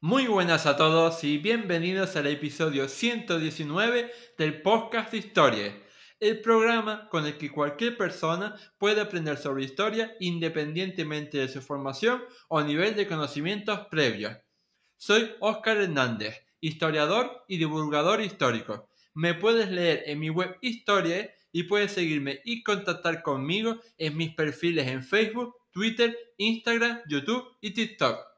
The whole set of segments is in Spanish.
Muy buenas a todos y bienvenidos al episodio 119 del podcast de Historia, el programa con el que cualquier persona puede aprender sobre historia independientemente de su formación o nivel de conocimientos previos. Soy Óscar Hernández, historiador y divulgador histórico. Me puedes leer en mi web Historia y puedes seguirme y contactar conmigo en mis perfiles en Facebook, Twitter, Instagram, YouTube y TikTok.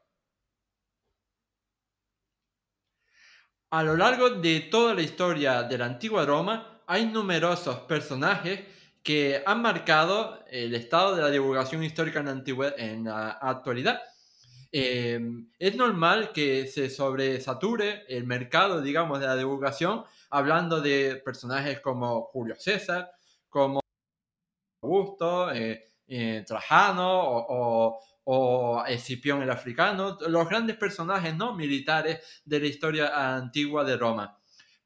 A lo largo de toda la historia de la antigua Roma hay numerosos personajes que han marcado el estado de la divulgación histórica en la, en actualidad. Eh, es normal que se sobresature el mercado, digamos, de la divulgación, hablando de personajes como Julio César, como Augusto, eh, eh, Trajano o o Escipión el Africano, los grandes personajes ¿no? militares de la historia antigua de Roma.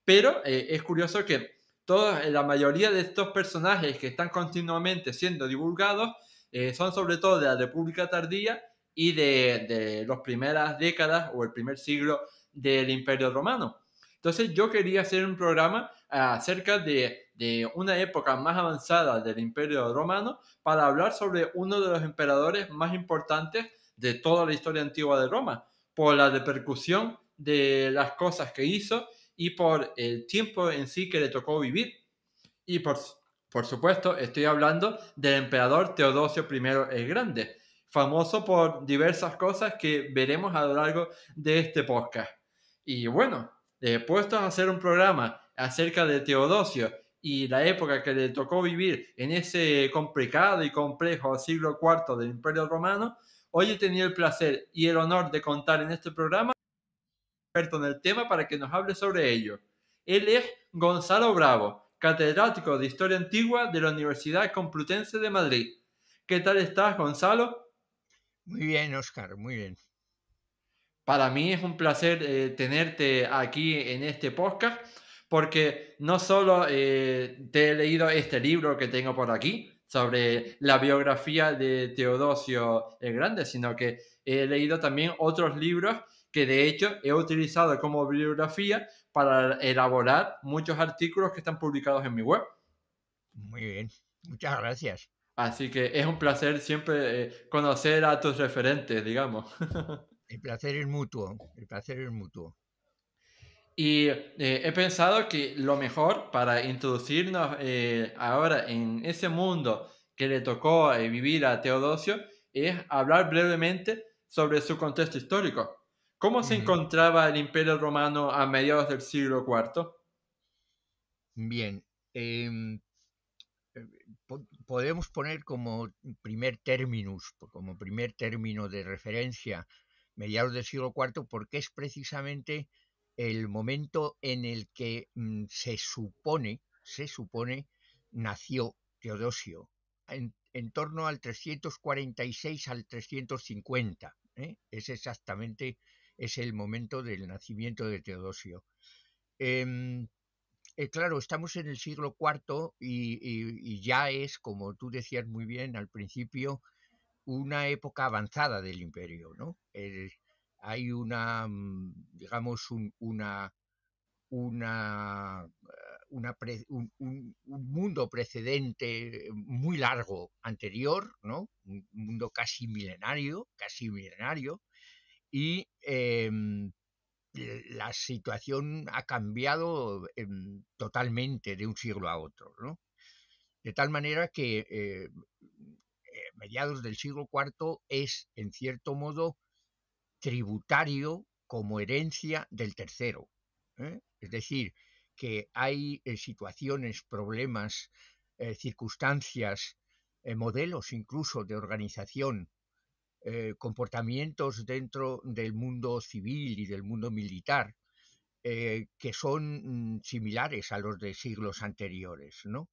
Pero eh, es curioso que eh, la mayoría de estos personajes que están continuamente siendo divulgados eh, son sobre todo de la República Tardía y de, de las primeras décadas o el primer siglo del Imperio Romano. Entonces yo quería hacer un programa ah, acerca de de una época más avanzada del Imperio Romano para hablar sobre uno de los emperadores más importantes de toda la historia antigua de Roma, por la repercusión de las cosas que hizo y por el tiempo en sí que le tocó vivir. Y por, por supuesto, estoy hablando del emperador Teodosio I el Grande, famoso por diversas cosas que veremos a lo largo de este podcast. Y bueno, después puestos a hacer un programa acerca de Teodosio y la época que le tocó vivir en ese complicado y complejo siglo IV del Imperio Romano, hoy he tenido el placer y el honor de contar en este programa experto en el tema para que nos hable sobre ello. Él es Gonzalo Bravo, catedrático de Historia Antigua de la Universidad Complutense de Madrid. ¿Qué tal estás, Gonzalo? Muy bien, Oscar, muy bien. Para mí es un placer eh, tenerte aquí en este podcast porque no solo eh, te he leído este libro que tengo por aquí sobre la biografía de Teodosio el Grande, sino que he leído también otros libros que de hecho he utilizado como bibliografía para elaborar muchos artículos que están publicados en mi web. Muy bien, muchas gracias. Así que es un placer siempre eh, conocer a tus referentes, digamos. El placer es mutuo, el placer es mutuo. Y eh, he pensado que lo mejor para introducirnos eh, ahora en ese mundo que le tocó eh, vivir a Teodosio es hablar brevemente sobre su contexto histórico. ¿Cómo se encontraba el Imperio Romano a mediados del siglo IV? Bien, em, podemos poner como primer terminus, como primer término de referencia mediados del siglo IV, porque es precisamente el momento en el que mm, se supone, se supone, nació Teodosio, en, torno al 346 al 350. ¿eh? Es exactamente es el momento del nacimiento de Teodosio. Em, eh, claro, estamos en el siglo IV y, ya es, como tú decías muy bien al principio, una época avanzada del imperio, ¿no? hay una, mm, digamos, un, una, una, eh, un, mundo precedente muy largo anterior, Un mundo casi milenario, casi milenario, y em, la situación ha cambiado em, totalmente de un siglo a otro, De tal manera que eh, eh, mediados del siglo IV es, en cierto modo, tributario como herencia del tercero. ¿eh? Es decir, que hay eh, situaciones, problemas, eh, circunstancias, modelos incluso de organización, comportamientos dentro del mundo civil y del mundo militar que son mm, similares a los de siglos anteriores. ¿no?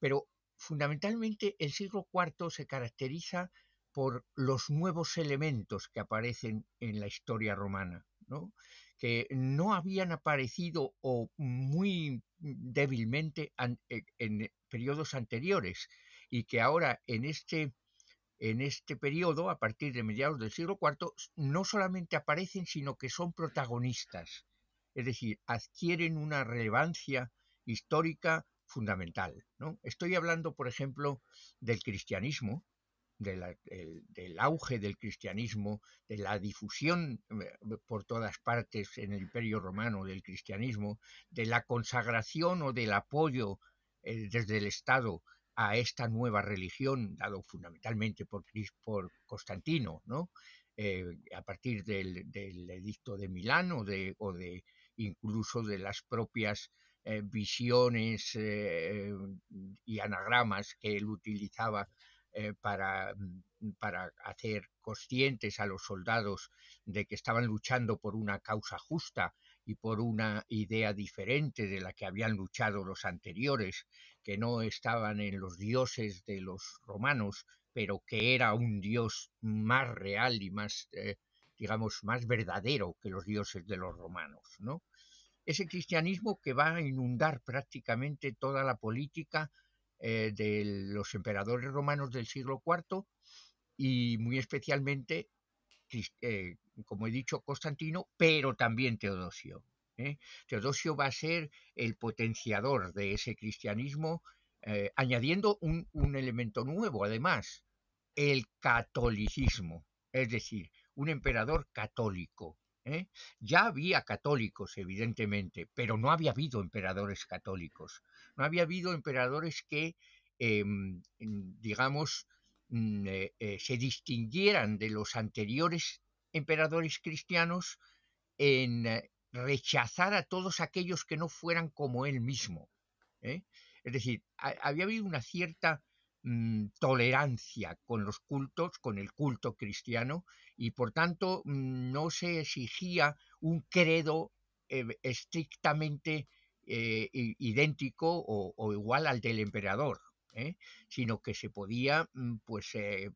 Pero fundamentalmente el siglo IV se caracteriza por los nuevos elementos que aparecen en la historia romana, que no habían aparecido o muy débilmente e, en, periodos anteriores y que ahora en este en este periodo, a partir de mediados del siglo IV, no solamente aparecen, sino que son protagonistas, es decir, adquieren una relevancia histórica fundamental. ¿no? Estoy hablando, por ejemplo, del cristianismo, del auge del cristianismo, de la difusión eh, por todas partes en el imperio romano del cristianismo, de la consagración o del apoyo eh, desde el Estado a esta nueva religión, dado fundamentalmente por, Constantino, ¿no? Eh, a partir del, edicto de Milán o de, incluso de las propias visiones y anagramas que él utilizaba eh, mm, para, hacer conscientes a los soldados de que estaban luchando por una causa justa y por una idea diferente de la que habían luchado los anteriores, que no estaban en los dioses de los romanos, pero que era un dios más real y más, eh, digamos, más verdadero que los dioses de los romanos, ¿no? Ese cristianismo que va a inundar prácticamente toda la política eh, de los emperadores romanos del siglo IV y muy especialmente, eh, como he dicho, Constantino, pero también Teodosio. ¿eh? Teodosio va a ser el potenciador de ese cristianismo, añadiendo un elemento nuevo, además, el catolicismo, es decir, un emperador católico ¿eh? Ya había católicos, evidentemente, pero no había habido emperadores católicos. No había habido emperadores que, em, digamos, mm, eh, eh, se distinguieran de los anteriores emperadores cristianos en rechazar a todos aquellos que no fueran como él mismo. Es decir, había habido una cierta Mm, tolerancia con los cultos, con el culto cristiano, y por tanto mm, no se exigía un credo eh, estrictamente eh, idéntico o, igual al del emperador, ¿eh? sino que se podía mm, pues,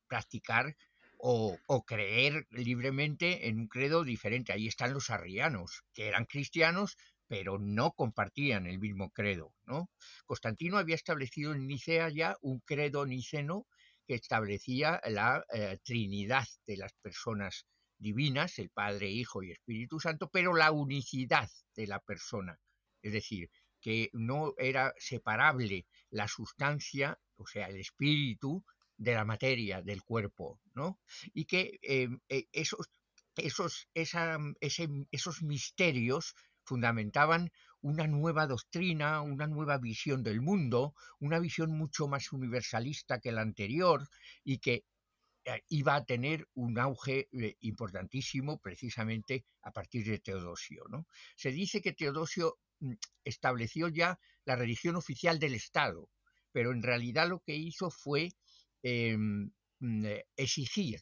practicar o, creer libremente en un credo diferente. Ahí están los arrianos, que eran cristianos, pero no compartían el mismo credo. ¿no? Constantino había establecido en Nicea ya un credo niceno que establecía la eh, trinidad de las personas divinas, el Padre, Hijo y Espíritu Santo, pero la unicidad de la persona. Es decir, que no era separable la sustancia, o sea, el espíritu, de la materia, del cuerpo, ¿no? Y que eh, eh, esos, esos, esos misterios fundamentaban una nueva doctrina, una nueva visión del mundo, una visión mucho más universalista que la anterior y que eh, iba a tener un auge eh, importantísimo precisamente a partir de Teodosio. ¿no? Se dice que Teodosio mm, estableció ya la religión oficial del Estado, pero en realidad lo que hizo fue em, mm, eh, exigir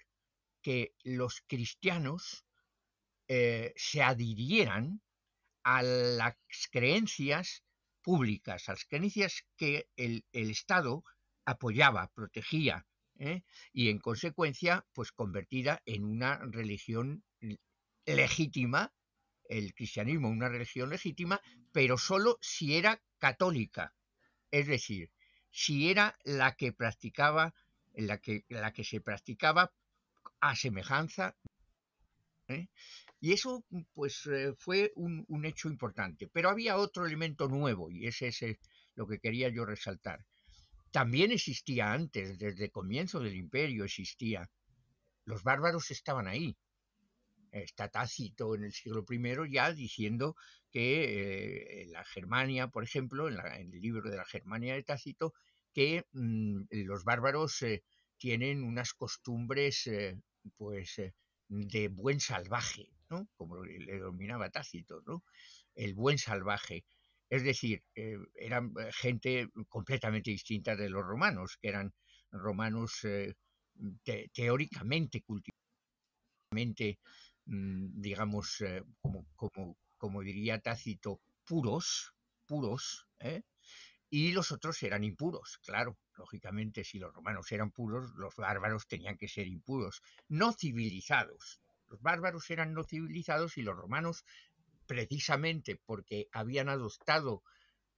que los cristianos se adhirieran a las creencias públicas, a las creencias que el, Estado apoyaba, protegía, ¿eh? y en consecuencia, pues convertida en una religión legítima, el cristianismo una religión legítima, pero solo si era católica, es decir, si era la que practicaba, la que, la que se practicaba a semejanza. ¿eh? Y eso mm, pues eh, fue un, hecho importante. Pero había otro elemento nuevo y ese es lo que quería yo resaltar. También existía antes, desde el comienzo del imperio existía. Los bárbaros estaban ahí. Está Tácito en el siglo I ya diciendo que eh, la Germania, por ejemplo, en, el libro de la Germania de Tácito, que mm, los bárbaros eh, tienen unas costumbres pues de buen salvaje, como le denominaba Tácito, el buen salvaje. Es decir, eh, eran eh, gente completamente distinta de los romanos, que eran romanos eh, teóricamente mm, digamos, como, como, diría Tácito, puros, puros, y los otros eran impuros, claro. Lógicamente, si los romanos eran puros, los bárbaros tenían que ser impuros, no civilizados, los bárbaros eran no civilizados y los romanos, precisamente porque habían adoptado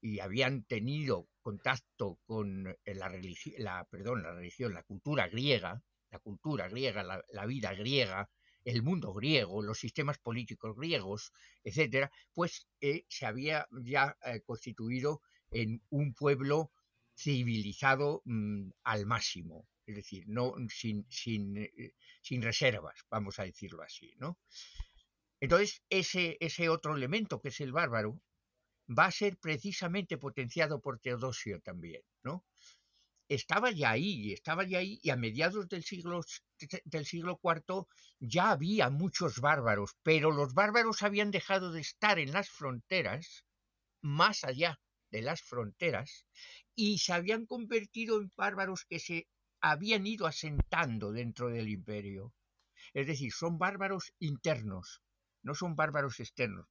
y habían tenido contacto con eh, la, la, perdón, la religión, la cultura griega, la cultura griega, la, vida griega, el mundo griego, los sistemas políticos griegos, etcétera, pues eh, se había ya eh, constituido en un pueblo civilizado mm, al máximo es decir, no sin, sin, eh, eh, sin reservas, vamos a decirlo así, ¿no? Entonces, ese, ese otro elemento que es el bárbaro va a ser precisamente potenciado por Teodosio también, ¿no? Estaba ya ahí, estaba ya ahí, y a mediados del siglo, del siglo IV ya había muchos bárbaros, pero los bárbaros habían dejado de estar en las fronteras, más allá de las fronteras, y se habían convertido en bárbaros que se habían ido asentando dentro del imperio. Es decir, son bárbaros internos, no son bárbaros externos.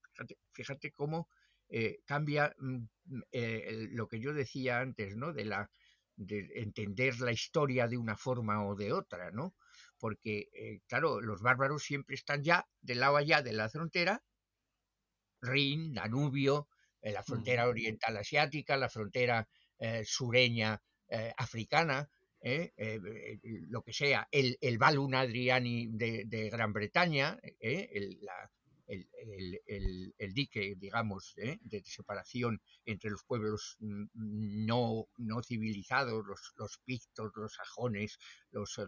Fíjate, cómo eh, cambia mm, mm, eh, lo que yo decía antes, ¿no? De la de entender la historia de una forma o de otra, ¿no? Porque, eh, claro, los bárbaros siempre están ya del lado allá de la frontera, Rin, Danubio, la mm. frontera oriental asiática, la frontera sureña africana, eh, eh, eh, lo que sea, el, el Balun Adriani de, Gran Bretaña, el, el, el, dique, digamos, de separación entre los pueblos mm, no, no civilizados, los, los pictos, los sajones, los,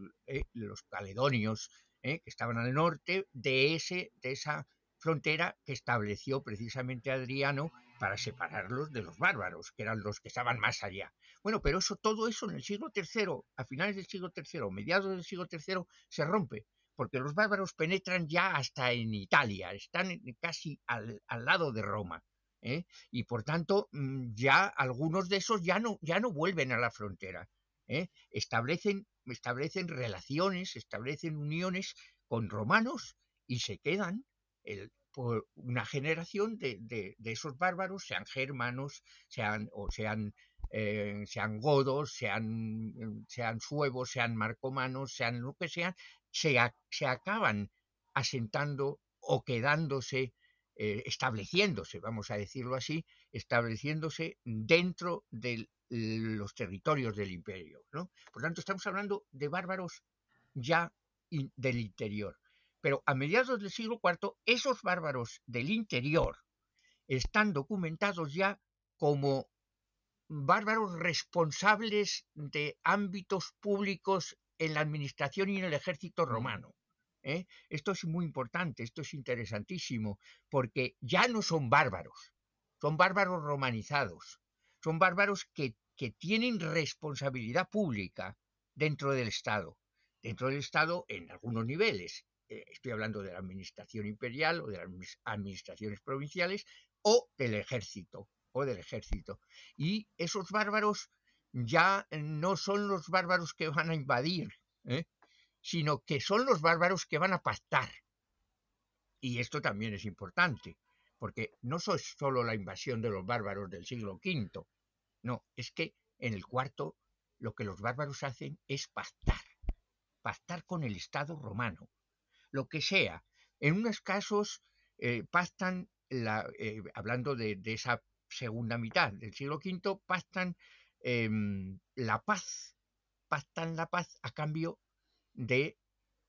los caledonios, que estaban al norte, de, ese, de esa frontera que estableció precisamente Adriano para separarlos de los bárbaros, que eran los que estaban más allá. Bueno, pero eso, todo eso en el siglo III, a finales del siglo III, mediados del siglo III, se rompe, porque los bárbaros penetran ya hasta en Italia, están casi al, lado de Roma. ¿eh? Y por tanto, mm, ya algunos de esos ya no, ya no vuelven a la frontera. ¿eh? Establecen, establecen relaciones, establecen uniones con romanos y se quedan. por una generación de, de, esos bárbaros, sean germanos, sean, o sean eh, sean godos, sean, mm, sean suevos, sean marcomanos, sean lo que sean, se, acaban asentando o quedándose, eh, estableciéndose, vamos a decirlo así, estableciéndose dentro de los territorios del imperio. ¿no? Por tanto, estamos hablando de bárbaros ya del interior. Pero a mediados del siglo IV, esos bárbaros del interior están documentados ya como bárbaros responsables de ámbitos públicos en la administración y en el ejército romano. ¿eh? Esto es muy importante, esto es interesantísimo, porque ya no son bárbaros, son bárbaros romanizados, son bárbaros que, tienen responsabilidad pública dentro del Estado, dentro del Estado en algunos niveles. Eh, estoy hablando de la administración imperial o de las administraciones provinciales o del ejército del ejército. Y esos bárbaros ya no son los bárbaros que van a invadir, ¿eh? sino que son los bárbaros que van a pactar. Y esto también es importante, porque no es sólo la invasión de los bárbaros del siglo V, no, es que en el cuarto lo que los bárbaros hacen es pactar, pactar con el Estado romano, lo que sea. En unos casos pastan eh, pactan, eh, hablando de, de, esa segunda mitad del siglo V pactan em, la paz, pactan la paz a cambio de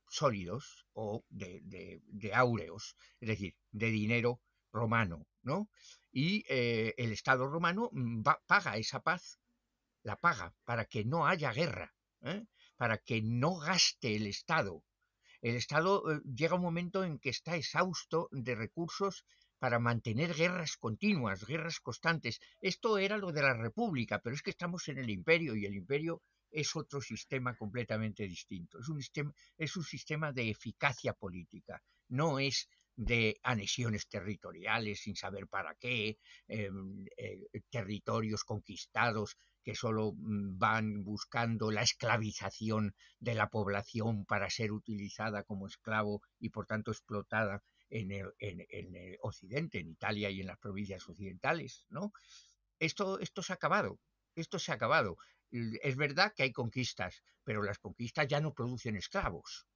sólidos o de, áureos, es decir, de dinero romano, ¿no? Y eh, el Estado romano mm, paga esa paz, la paga, para que no haya guerra, ¿eh? para que no gaste el Estado. El Estado eh, llega un momento en que está exhausto de recursos para mantener guerras continuas, guerras constantes. Esto era lo de la República, pero es que estamos en el imperio y el imperio es otro sistema completamente distinto. Es un sistema, es un sistema de eficacia política, no es de anexiones territoriales sin saber para qué, em, eh, territorios conquistados que solo mm, van buscando la esclavización de la población para ser utilizada como esclavo y por tanto explotada en el, occidente, en Italia y en las provincias occidentales, ¿no? Esto, esto se ha acabado, esto se ha acabado. Es verdad que hay conquistas, pero las conquistas ya no producen esclavos,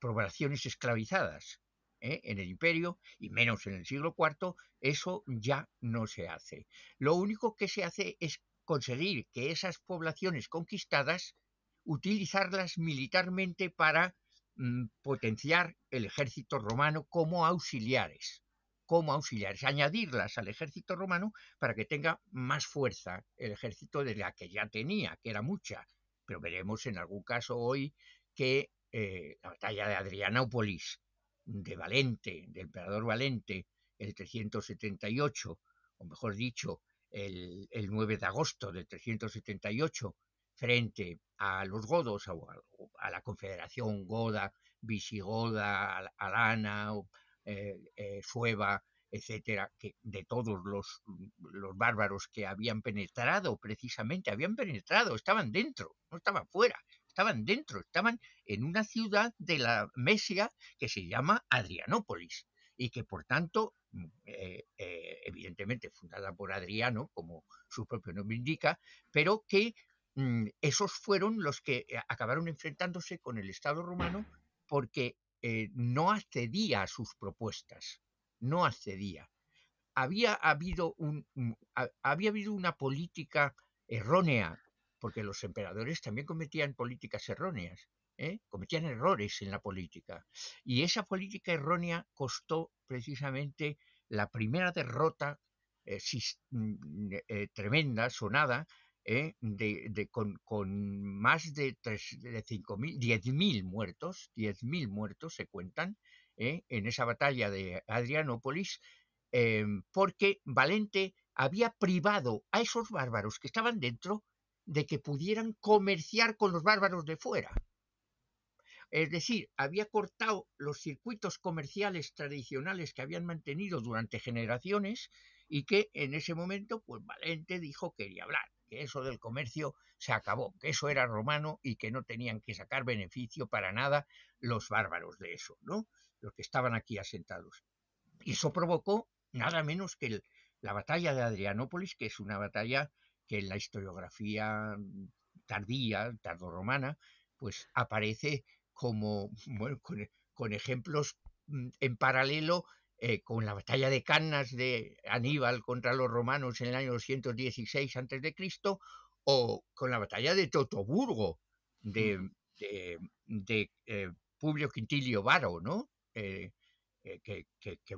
poblaciones esclavizadas ¿eh? en el imperio y menos en el siglo IV, eso ya no se hace. Lo único que se hace es conseguir que esas poblaciones conquistadas utilizarlas militarmente para Mm, potenciar el ejército romano como auxiliares, como auxiliares, añadirlas al ejército romano para que tenga más fuerza el ejército de la que ya tenía, que era mucha. Pero veremos en algún caso hoy que eh, la batalla de Adrianópolis, de Valente, del emperador Valente, el 378, o mejor dicho, el, el 9 de agosto del 378, frente a los godos, a, la confederación goda, visigoda, alana, eh, eh, sueva, etcétera, que de todos los, los, bárbaros que habían penetrado, precisamente, habían penetrado, estaban dentro, no estaban fuera, estaban dentro, estaban en una ciudad de la Mesia que se llama Adrianópolis y que por tanto, eh, evidentemente fundada por Adriano, como su propio nombre indica, pero que Mm, esos fueron los que eh, acabaron enfrentándose con el Estado romano porque eh, no accedía a sus propuestas, no accedía. Había habido, un, mm, había habido una política errónea, porque los emperadores también cometían políticas erróneas, ¿eh? cometían errores en la política. Y esa política errónea costó precisamente la primera derrota mm, tremenda, sonada, ¿eh? de, con, más de, de 5.000, 10.000 muertos, 10.000 muertos se cuentan ¿eh? en esa batalla de Adrianópolis, em, porque Valente había privado a esos bárbaros que estaban dentro de que pudieran comerciar con los bárbaros de fuera. Es decir, había cortado los circuitos comerciales tradicionales que habían mantenido durante generaciones y que en ese momento, pues Valente dijo que quería hablar, que eso del comercio se acabó, que eso era romano y que no tenían que sacar beneficio para nada los bárbaros de eso, ¿no? Los que estaban aquí asentados. Y eso provocó nada menos que la batalla de Adrianópolis, que es una batalla que en la historiografía tardía, tardorromana, pues aparece como, eh, con, ejemplos mm, en paralelo eh, con la batalla de Cannas de Aníbal contra los romanos en el año 216 a.C., o con la batalla de Totoburgo de, de, eh, Publio Quintilio Varo, ¿no? que,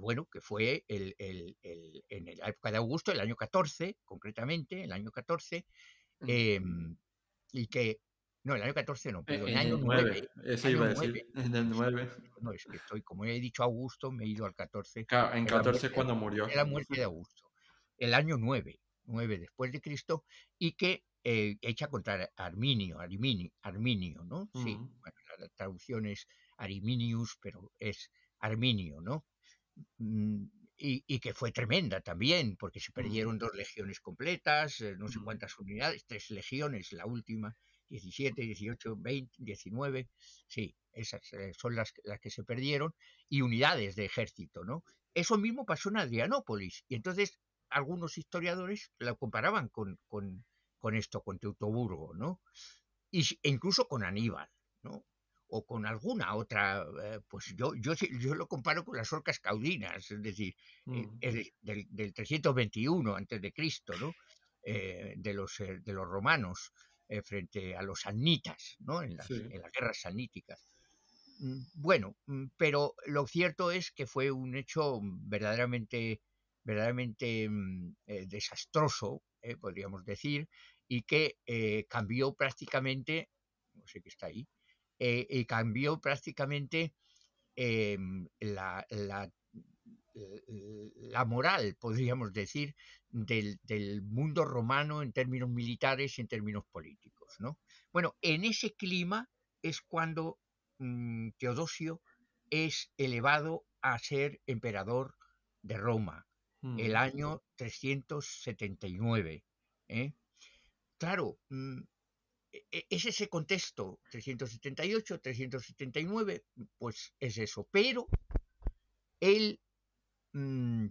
bueno, que fue en la época de Augusto, el año 14, concretamente, el año 14, em, y que no, el año 14 no, eh, pero en el año 9. eso iba a decir, en el 9. No, es que estoy, como he dicho Augusto, me he ido al 14. en 14 cuando murió. la muerte de Augusto. El año 9, 9 después de Cristo, y que eh, echa contra Arminio, Arminio, Arminio ¿no? Sí, bueno, la traducción es Ariminius, pero es Arminio, ¿no? Mm, y, y, que fue tremenda también, porque se perdieron dos legiones completas, eh, no sé cuántas unidades, tres legiones, la última 17, 18, 20, 19, sí, esas eh, son las, que se perdieron, y unidades de ejército, ¿no? Eso mismo pasó en Adrianópolis, y entonces algunos historiadores la comparaban con, con, con esto, con Teutoburgo, ¿no? Y, e incluso con Aníbal, ¿no? o con alguna otra, eh, pues yo, yo, yo lo comparo con las orcas caudinas, es decir, eh, mm. del, 321 antes de Cristo, ¿no? de, los, de los romanos. Eh, frente a los sanitas, ¿no? en, las, guerras saníticas. Mm, bueno, mm, pero lo cierto es que fue un hecho verdaderamente, verdaderamente mm, eh, desastroso, eh, podríamos decir, y que cambió prácticamente, no sé qué está ahí, y cambió prácticamente em, la, la, eh, eh, la moral, podríamos decir, del, mundo romano en términos militares y en términos políticos. ¿no? Bueno, en ese clima es cuando mm, Teodosio es elevado a ser emperador de Roma, el mm. año 379. ¿eh? Claro, mm, e, e, es ese contexto, 378, 379, pues es eso, pero él Mm,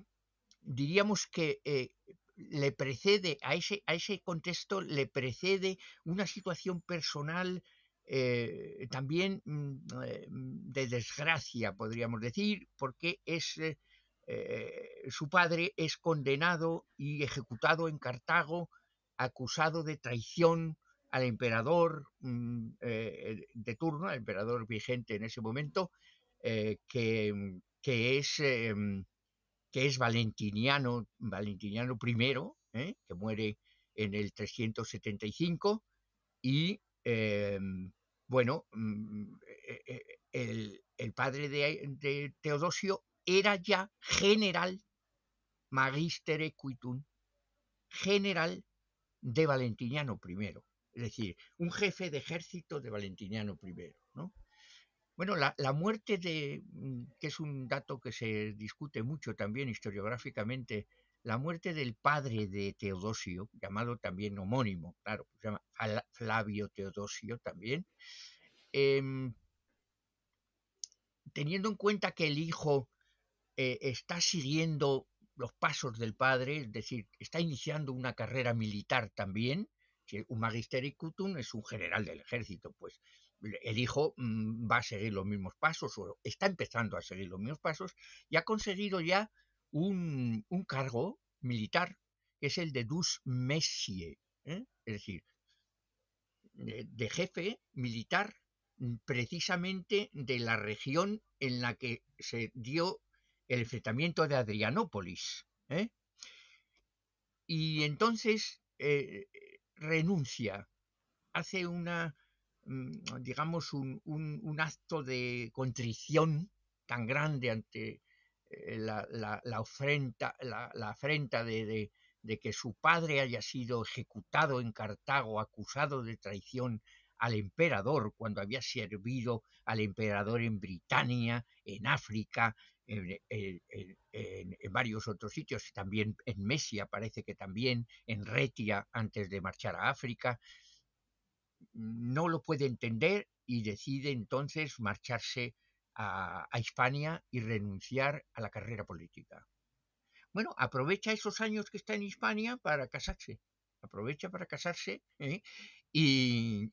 diríamos que eh, le precede, a ese, a ese contexto le precede una situación personal eh, también mm, eh, de desgracia, podríamos decir, porque es, su padre es condenado y ejecutado en Cartago, acusado de traición al emperador mm, de turno, al emperador vigente en ese momento, que, que, es em, que es Valentiniano, Valentiniano I, ¿eh? que muere en el 375, y em, bueno, mm, eh, eh, el, padre de, Teodosio era ya general magister equitum, general de Valentiniano I, es decir, un jefe de ejército de Valentiniano I. Bueno, la, muerte de, mm, que es un dato que se discute mucho también historiográficamente, la muerte del padre de Teodosio, llamado también homónimo, claro, pues, se llama Flavio Teodosio también, em, teniendo en cuenta que el hijo eh, está siguiendo los pasos del padre, es decir, está iniciando una carrera militar también, un magistericutum es un general del ejército, pues el hijo mm, va a seguir los mismos pasos o está empezando a seguir los mismos pasos y ha conseguido ya un, cargo militar que es el de dus messier, ¿eh? es decir, de, jefe militar mm, precisamente de la región en la que se dio el enfrentamiento de Adrianópolis. ¿eh? Y entonces eh, renuncia, hace una Mm, digamos, un, acto de contrición tan grande ante eh, la, la, la, la, afrenta de, que su padre haya sido ejecutado en Cartago, acusado de traición al emperador cuando había servido al emperador en Britania, en África, en, en varios otros sitios, también en Mesia parece que también, en Retia antes de marchar a África no lo puede entender y decide entonces marcharse a, Hispania y renunciar a la carrera política. Bueno, aprovecha esos años que está en Hispania para casarse. Aprovecha para casarse ¿eh? y,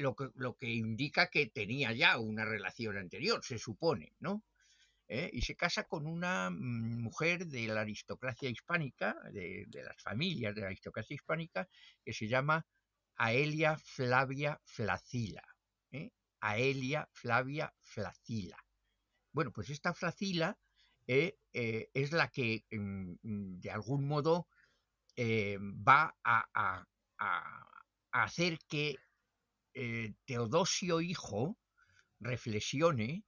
lo, que, lo, que, indica que tenía ya una relación anterior, se supone, ¿no? ¿Eh? Y se casa con una mm, mujer de la aristocracia hispánica, de las familias de la aristocracia hispánica, que se llama Aelia Flavia Flacila. ¿eh? Aelia Flavia Flacila. Bueno, pues esta Flacila eh, eh, es la que mm, mm, de algún modo va a, hacer que Teodosio hijo reflexione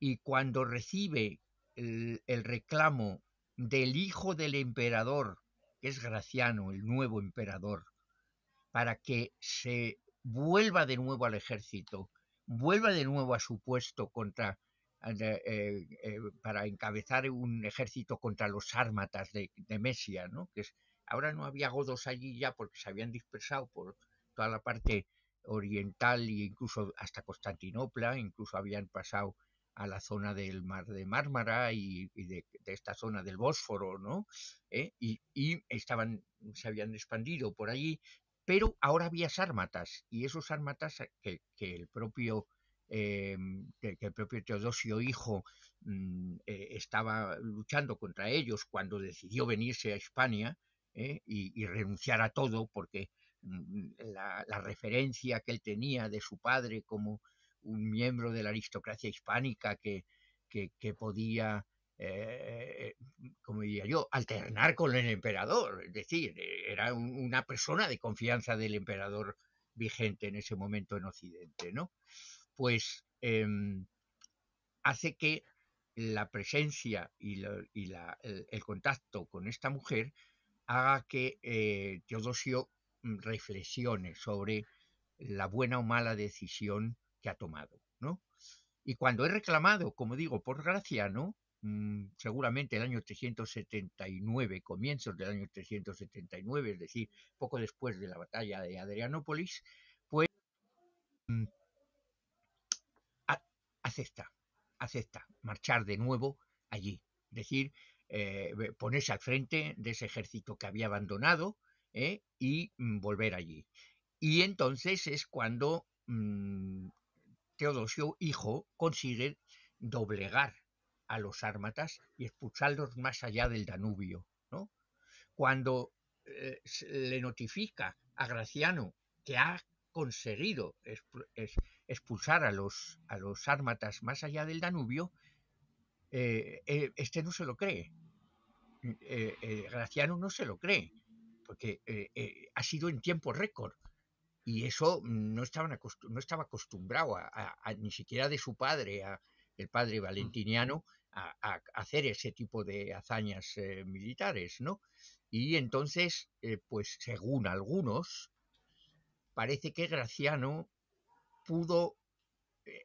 y cuando recibe el, el reclamo del hijo del emperador, que es Graciano, el nuevo emperador, para que se vuelva de nuevo al ejército, vuelva de nuevo a su puesto contra eh, eh, eh, para encabezar un ejército contra los ármatas de, Mesia, ¿no? que ahora no había godos allí ya porque se habían dispersado por toda la parte oriental e incluso hasta Constantinopla, incluso habían pasado a la zona del mar de Mármara y, de, esta zona del Bósforo, ¿no? Y, y, estaban, se habían expandido por allí, pero ahora había sármatas, y esos sármatas eh, que, el propio eh, que, el propio Teodosio hijo mm, eh, estaba luchando contra ellos cuando decidió venirse a España y, renunciar a todo porque mm, mm, la, referencia que él tenía de su padre como un miembro de la aristocracia hispánica que, que podía eh, como diría yo, alternar con el emperador. Es decir, era una persona de confianza del emperador vigente en ese momento en Occidente, ¿no? Pues em, hace que la presencia y, el, contacto con esta mujer haga que eh, Teodosio reflexione sobre la buena o mala decisión que ha tomado, ¿no? Y cuando he reclamado, como digo, por Graciano, Mm, seguramente el año 379, comienzos del año 379, es decir, poco después de la batalla de Adrianópolis, pues mm, acepta, acepta marchar de nuevo allí, es decir, eh, ponerse al frente de ese ejército que había abandonado ¿eh? y mm, volver allí. Y entonces es cuando Teodosio, hijo, consigue doblegar a los ármatas y expulsarlos más allá del Danubio. ¿no? Cuando eh, le notifica a Graciano que ha conseguido expulsar a los, a los más allá del Danubio, eh, eh, este no se lo cree. Graciano no se lo cree, porque ha sido en tiempo récord. Y eso no, no estaba acostumbrado a, ni siquiera de su padre a, el padre mm. valentiniano a, hacer ese tipo de hazañas eh, militares, ¿no? Y entonces, eh, pues según algunos, parece que Graciano pudo,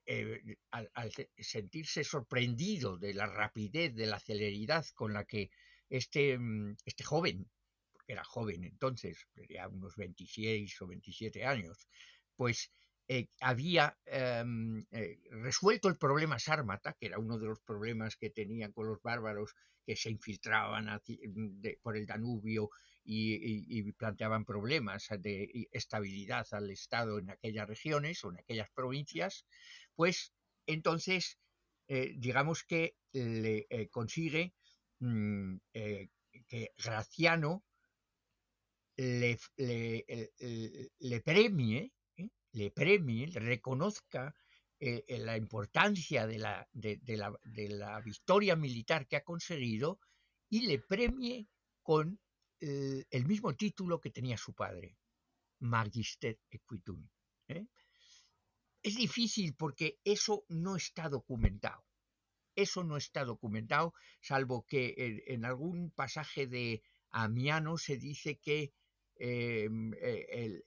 eh, al, sentirse sorprendido de la rapidez, de la celeridad con la que este, mm, este joven, porque era joven entonces, tenía unos 26 o 27 años, pues eh, había em, eh, resuelto el problema sármata, que era uno de los problemas que tenían con los bárbaros que se infiltraban mm, por el Danubio y, planteaban problemas de estabilidad al Estado en aquellas regiones o en aquellas provincias, pues entonces, eh, digamos que le consigue mm, que Graciano le premie le premie, reconozca eh, eh, la importancia de la, de, la, victoria militar que ha conseguido y le premie con eh, el mismo título que tenía su padre, Magister Equitum. Es difícil porque eso no está documentado. Eso no está documentado, salvo que en algún pasaje de Amiano se dice que Em, eh,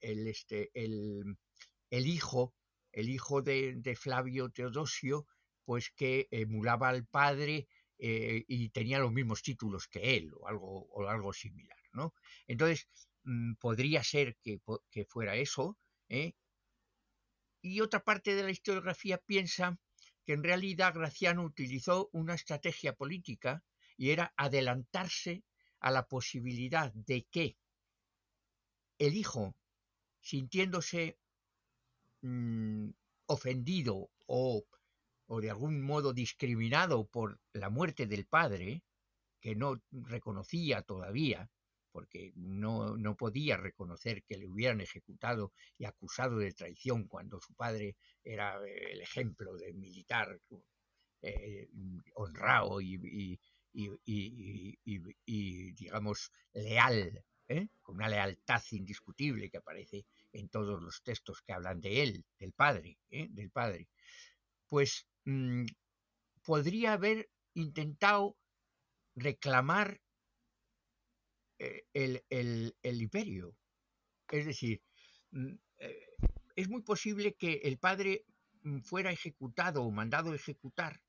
el, este, el, hijo, el hijo de, Flavio Teodosio, pues que emulaba al padre eh, y tenía los mismos títulos que él o algo, algo similar, ¿no? Entonces, mm, podría ser que, fuera eso, ¿eh? Y otra parte de la historiografía piensa que en realidad Graciano utilizó una estrategia política y era adelantarse a la posibilidad de que el hijo, sintiéndose mm, ofendido o, de algún modo discriminado por la muerte del padre, que no reconocía todavía, porque no, no, podía reconocer que le hubieran ejecutado y acusado de traición cuando su padre era el ejemplo de militar eh, honrado y, y, y, y, digamos, leal ¿eh? con una lealtad indiscutible que aparece en todos los textos que hablan de él, del padre, ¿eh? del padre, pues mm, podría haber intentado reclamar eh, el, imperio. Es decir, mm, es muy posible que el padre mm, fuera ejecutado o mandado a ejecutar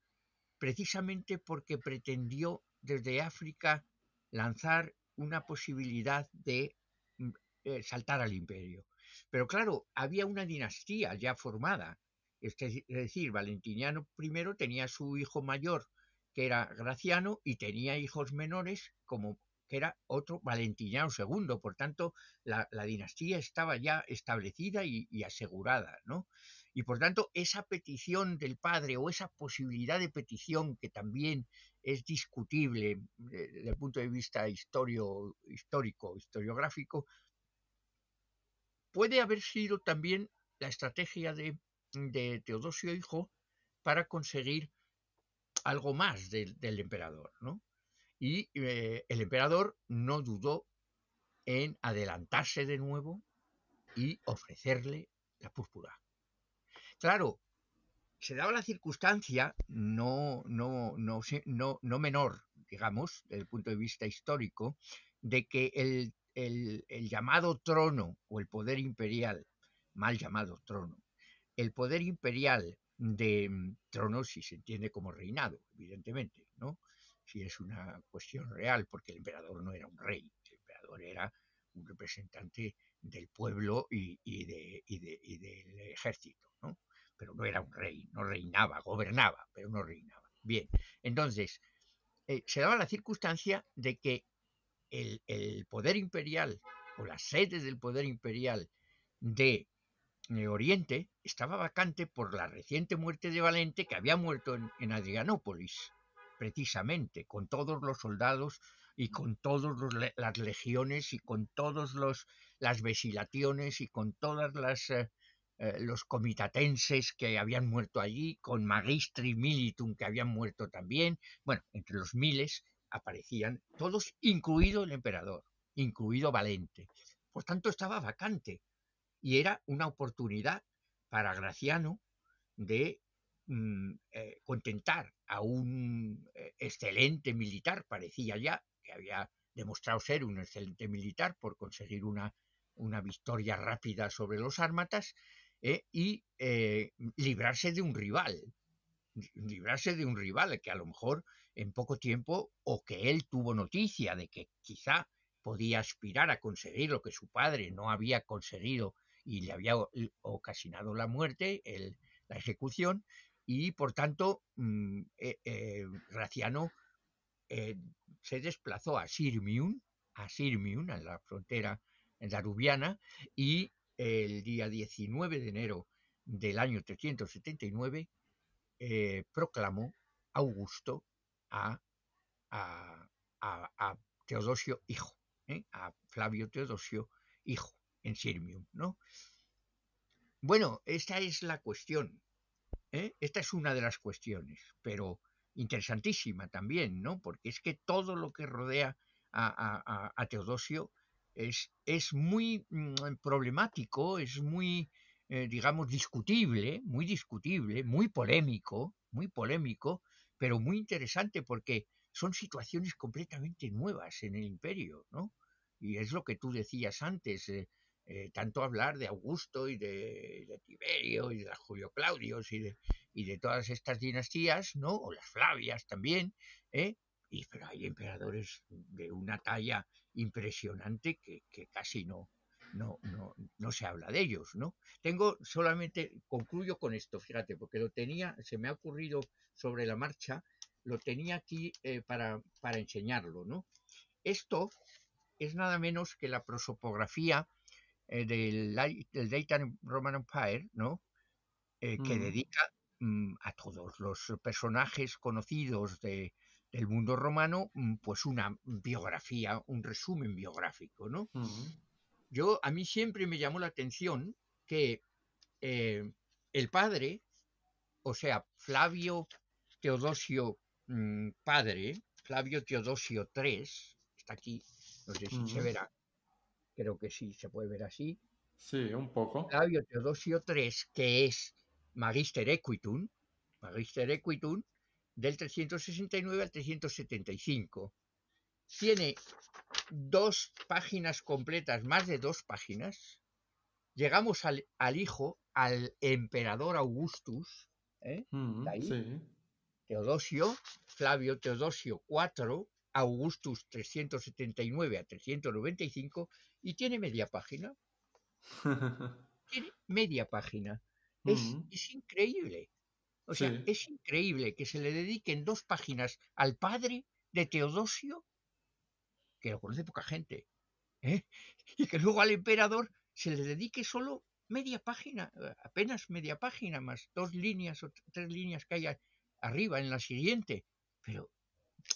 precisamente porque pretendió desde África lanzar una posibilidad de mm, eh, saltar al imperio. Pero claro, había una dinastía ya formada. Es decir, Valentiniano I tenía su hijo mayor, que era Graciano, y tenía hijos menores, como que era otro Valentiniano II. Por tanto, la, dinastía estaba ya establecida y asegurada, ¿no? Y por tanto, esa petición del padre o esa posibilidad de petición que también es discutible mm, desde el punto de vista histórico, historiográfico, puede haber sido también la estrategia de, Teodosio Hijo para conseguir algo más del emperador. ¿no? Y eh, el emperador no dudó en adelantarse de nuevo y ofrecerle la púrpura claro, se daba la circunstancia, no, menor, digamos, desde el punto de vista histórico, de que el, llamado trono o el poder imperial, mal llamado trono, el poder imperial de mm, trono, si se entiende como reinado, evidentemente, ¿no? Si es una cuestión real, porque el emperador no era un rey, el emperador era un representante del pueblo y, y del ejército, ¿no? pero no era un rey, no reinaba, gobernaba, pero no reinaba. Bien, entonces, eh, se daba la circunstancia de que el, poder imperial o la sede del poder imperial de, eh, Oriente estaba vacante por la reciente muerte de Valente, que había muerto en, Adrianópolis, precisamente, con todos los soldados y con todas las legiones y con todas las vesilaciones y con todas las eh, eh, los comitatenses que habían muerto allí, con magistri militum que habían muerto también. Bueno, entre los miles aparecían todos, incluido el emperador, incluido Valente. Por tanto, estaba vacante y era una oportunidad para Graciano de mm, eh, contentar a un eh, excelente militar, parecía ya que había demostrado ser un excelente militar por conseguir una, una victoria rápida sobre los ármatas, ¿eh? y eh, librarse de un rival, librarse de un rival que a lo mejor en poco tiempo o que él tuvo noticia de que quizá podía aspirar a conseguir lo que su padre no había conseguido y le había ocasionado la muerte, la ejecución, y por tanto mm, eh, Graciano se desplazó a Sirmium, a Sirmium, a la frontera darubiana, y el día 19 de enero del año 379, eh, proclamó Augusto a, Teodosio hijo, ¿eh? a Flavio Teodosio hijo en Sirmium, ¿no? Bueno, esta es la cuestión. ¿eh? Esta es una de las cuestiones, pero interesantísima también, ¿no? Porque es que todo lo que rodea a Teodosio es, es muy mm, problemático, es muy, eh, digamos, discutible, muy discutible, muy polémico, muy polémico, pero muy interesante porque son situaciones completamente nuevas en el imperio, ¿no? Y es lo que tú decías antes, eh, eh, tanto hablar de Augusto y de, Tiberio y de Julio Claudios y de, y de todas estas dinastías, ¿no? O las Flavias también, ¿eh? Y, pero hay emperadores de una talla impresionante que, casi no, no, no, se habla de ellos, ¿no? Tengo solamente, concluyo con esto, fíjate, porque lo tenía, se me ha ocurrido sobre la marcha, lo tenía aquí eh, para, enseñarlo, ¿no? Esto es nada menos que la prosopografía eh, del, del Dayton Roman Empire, ¿no? Eh, que mm. dedica mm, a todos los personajes conocidos de, el mundo romano, mm, pues una biografía, un resumen biográfico, ¿no? Yo, a mí siempre me llamó la atención que eh, el padre, o sea, Flavio Teodosio mm, padre, Flavio Teodosio III, está aquí, no sé si se verá, creo que sí, se puede ver así. Sí, un poco. Flavio Teodosio III, que es Magister Equitum, Magister Equitum, del 369 al 375. Tiene dos páginas completas, más de dos páginas. Llegamos al, hijo, al emperador Augustus, ¿eh? mm, Teodosio, Flavio Teodosio IV, Augustus 379 a 395, y tiene media página. tiene media página. Es, mm. es increíble. O sea, es increíble que se le dediquen dos páginas al padre de Teodosio, que lo conoce poca gente, ¿eh? y que luego al emperador se le dedique solo media página, eh, apenas media página más, dos líneas o tres líneas que haya arriba en la siguiente. Pero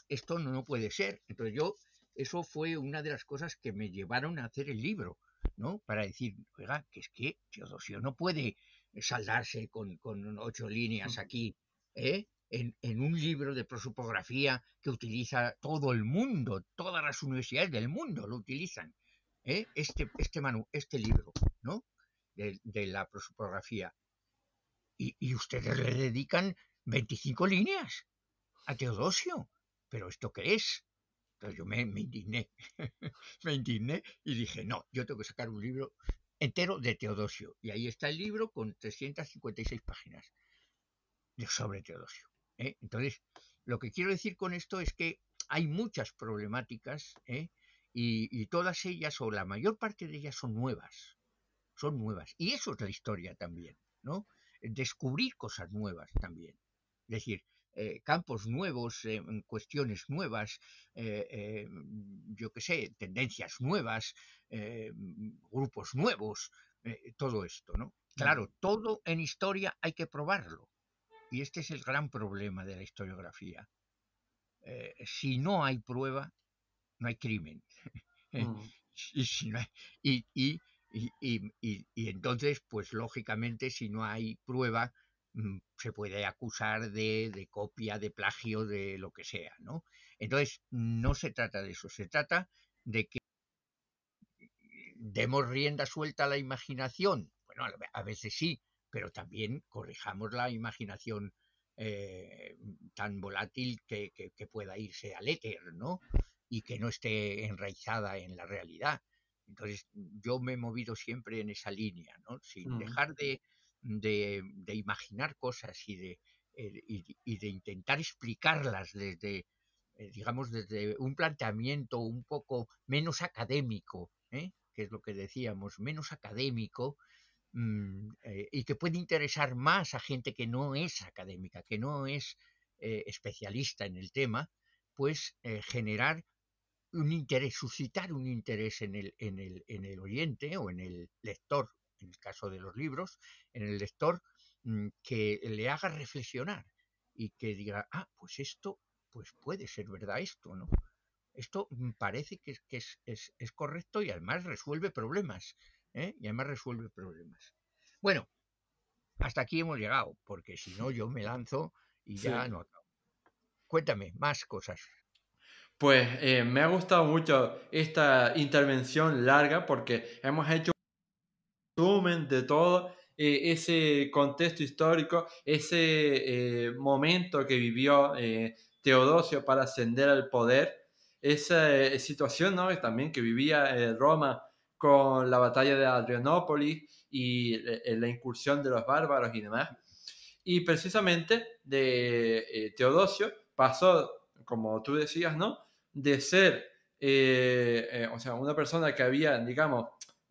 esto no, no puede ser. Entonces yo, eso fue una de las cosas que me llevaron a hacer el libro, ¿no? Para decir, oiga, que es que Teodosio no puede saldarse con, ocho líneas aquí, ¿eh? En, un libro de prosopografía que utiliza todo el mundo, todas las universidades del mundo lo utilizan, ¿eh? este, este, este libro, ¿no? De, la prosopografía. Y, ustedes le dedican 25 líneas a Teodosio. ¿Pero esto qué es? Entonces yo me, me indigné, me indigné y dije, no, yo tengo que sacar un libro entero de Teodosio. Y ahí está el libro con 356 páginas sobre Teodosio. ¿eh? Entonces, lo que quiero decir con esto es que hay muchas problemáticas ¿eh? y, y, todas ellas, o la mayor parte de ellas, son nuevas. Son nuevas. Y eso es la historia también, ¿no? Descubrir cosas nuevas también. Es decir, eh, campos nuevos, eh, cuestiones nuevas, eh, yo qué sé, tendencias nuevas, grupos nuevos, todo esto, ¿no? Claro, todo en historia hay que probarlo. Y este es el gran problema de la historiografía. si no hay prueba, no hay crimen. y entonces, pues lógicamente, si no hay prueba, Mm, se puede acusar de, de, copia, de plagio, de lo que sea, ¿no? Entonces, no se trata de eso, se trata de que demos rienda suelta a la imaginación. Bueno, a veces sí, pero también corrijamos la imaginación eh, tan volátil que, pueda irse al éter, Y que no esté enraizada en la realidad. Entonces, yo me he movido siempre en esa línea, ¿no? Sin mm. dejar de, de, imaginar cosas y de, eh, y, de intentar explicarlas desde, eh, digamos, desde un planteamiento un poco menos académico, ¿eh? que es lo que decíamos, menos académico, mm, y que puede interesar más a gente que no es académica, que no es especialista en el tema, pues generar un interés, suscitar un interés en el, en el, en el oyente o en el lector de los libros, en el lector, mm, que le haga reflexionar y que diga, ah, pues esto, pues puede ser verdad esto, ¿no? Esto mm, parece que, es, es, es, correcto y además resuelve problemas, ¿eh? y además resuelve problemas. Bueno, hasta aquí hemos llegado, porque si no yo me lanzo y ya no. Cuéntame más cosas. Pues eh, me ha gustado mucho esta intervención larga porque hemos hecho de todo eh, ese contexto histórico, ese eh, momento que vivió eh, Teodosio para ascender al poder, esa situación ¿no? también que vivía Roma con la batalla de Adrianópolis y la incursión de los bárbaros y demás. Y precisamente de Teodosio pasó, como tú decías, ¿no? De ser, o sea, una persona que había, digamos,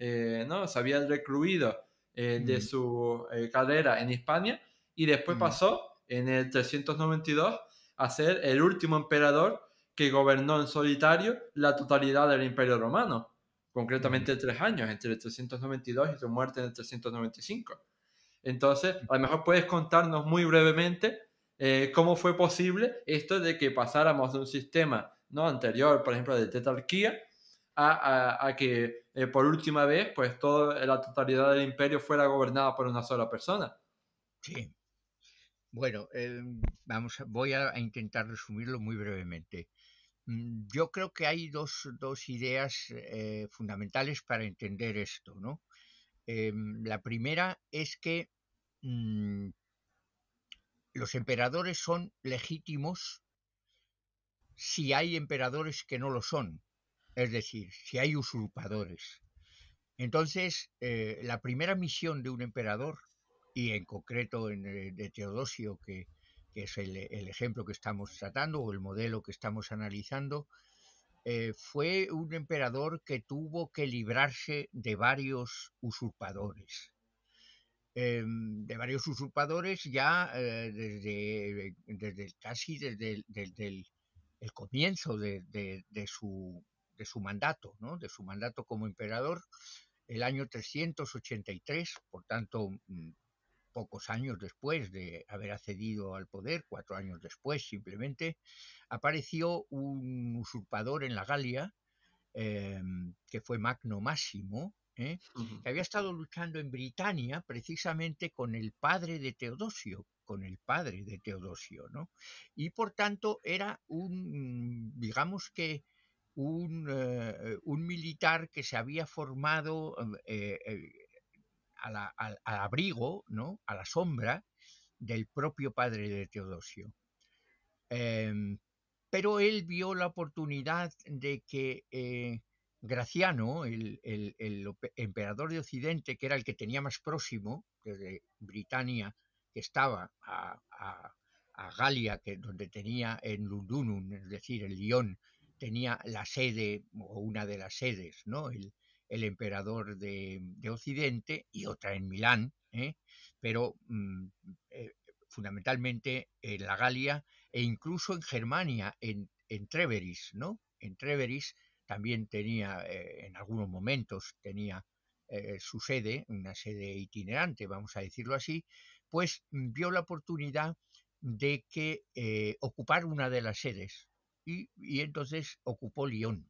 eh, ¿no? Se había recluido eh, de su eh, carrera en España y después pasó en el 392 a ser el último emperador que gobernó en solitario la totalidad del imperio romano, concretamente tres años, entre el 392 y su muerte en el 395. Entonces, a lo mejor puedes contarnos muy brevemente cómo fue posible esto de que pasáramos de un sistema ¿no? anterior, por ejemplo, de tetarquía, a, que eh, por última vez, pues toda la totalidad del imperio fuera gobernada por una sola persona. Sí. Bueno, eh, vamos, voy a intentar resumirlo muy brevemente. Mm, yo creo que hay dos, dos ideas eh, fundamentales para entender esto, ¿no? la primera es que mm, los emperadores son legítimos si hay emperadores que no lo son es decir, si hay usurpadores. Entonces, eh, la primera misión de un emperador, y en concreto eh, de Teodosio, que, es el, ejemplo que estamos tratando o el modelo que estamos analizando, eh, fue un emperador que tuvo que librarse de varios usurpadores. Em, de varios usurpadores ya desde, casi desde, el, comienzo de, su, su mandato, ¿no? de su mandato como emperador, el año 383, por tanto, mm, pocos años después de haber accedido al poder, cuatro años después simplemente, apareció un usurpador en la Galia, em, que fue Magno Máximo, ¿eh? que había estado luchando en Britania precisamente con el padre de Teodosio, con el padre de Teodosio, ¿no? Y por tanto era un, mm, digamos que un, eh, un militar que se había formado em, eh, eh, al, al, abrigo, ¿no? a la sombra del propio padre de Teodosio. Em, pero él vio la oportunidad de que Graciano, el, emperador de Occidente, que era el que tenía más próximo desde Britania, que estaba a, a, Galia, que, donde tenía en Lundunum, es decir, el Lyon, tenía la sede o una de las sedes, ¿no? El, emperador de, Occidente y otra en Milán, ¿eh? pero mm, eh, fundamentalmente en la Galia e incluso en Germania, en, Treveris, ¿no? En Treveris también tenía, eh, en algunos momentos tenía su sede, una sede itinerante, vamos a decirlo así, pues vio la oportunidad de que ocupar una de las sedes, y, entonces ocupó Lyon.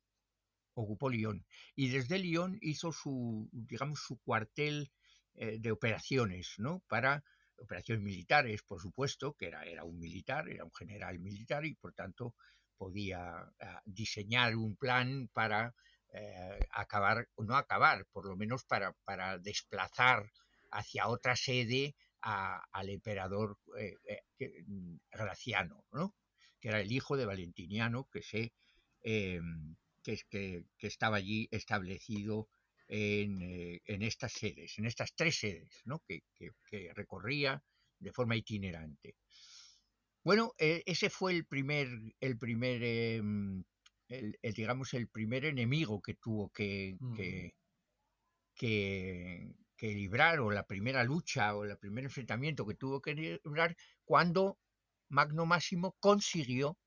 Ocupó Lyon. Y desde Lyon hizo su, digamos, su cuartel eh, de operaciones, ¿no? Para operaciones militares, por supuesto, que era, era un militar, era un general militar y por tanto podía ah, diseñar un plan para eh, acabar, o no acabar, por lo menos para, para desplazar hacia otra sede al emperador eh, mm, Graciano, ¿no? que era el hijo de Valentiniano, que, em, que, estaba allí establecido eh, en, estas sedes, en estas tres sedes, que, recorría de forma itinerante. Bueno, eh, ese fue el primer, el primer, em, el, digamos, el primer enemigo que tuvo que, mm. que, que, que, librar, o la primera lucha, o el primer enfrentamiento que tuvo que librar, cuando Magno Máximo consiguió,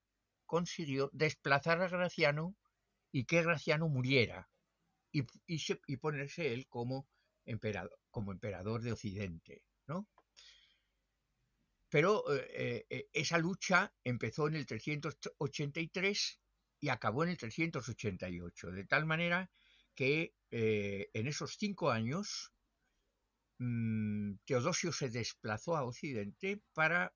consiguió desplazar a Graciano y que Graciano muriera y, ponerse él como emperador, de Occidente. ¿no? Pero eh, eh, eh, esa lucha empezó en el 383 y acabó en el 388, de tal manera que en esos cinco años mm, Teodosio se desplazó a Occidente para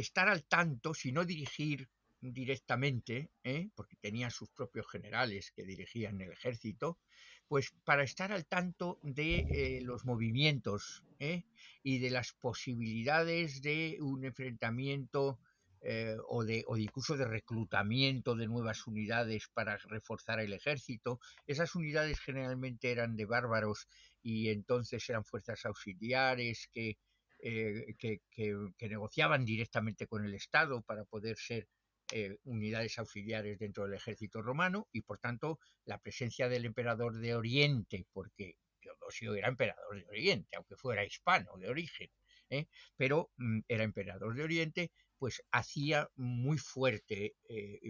estar al tanto, si no dirigir directamente, ¿eh? porque tenía sus propios generales que dirigían el ejército, pues para estar al tanto de eh, los movimientos ¿eh? y de las posibilidades de un enfrentamiento o, de, o incluso de reclutamiento de nuevas unidades para reforzar el ejército. Esas unidades generalmente eran de bárbaros y entonces eran fuerzas auxiliares que eh, que, negociaban directamente con el Estado para poder ser eh, unidades auxiliares dentro del ejército romano y por tanto la presencia del emperador de Oriente, porque Teodosio era emperador de Oriente, aunque fuera hispano de origen, ¿eh? pero mm, era emperador de Oriente, pues hacía muy fuerte,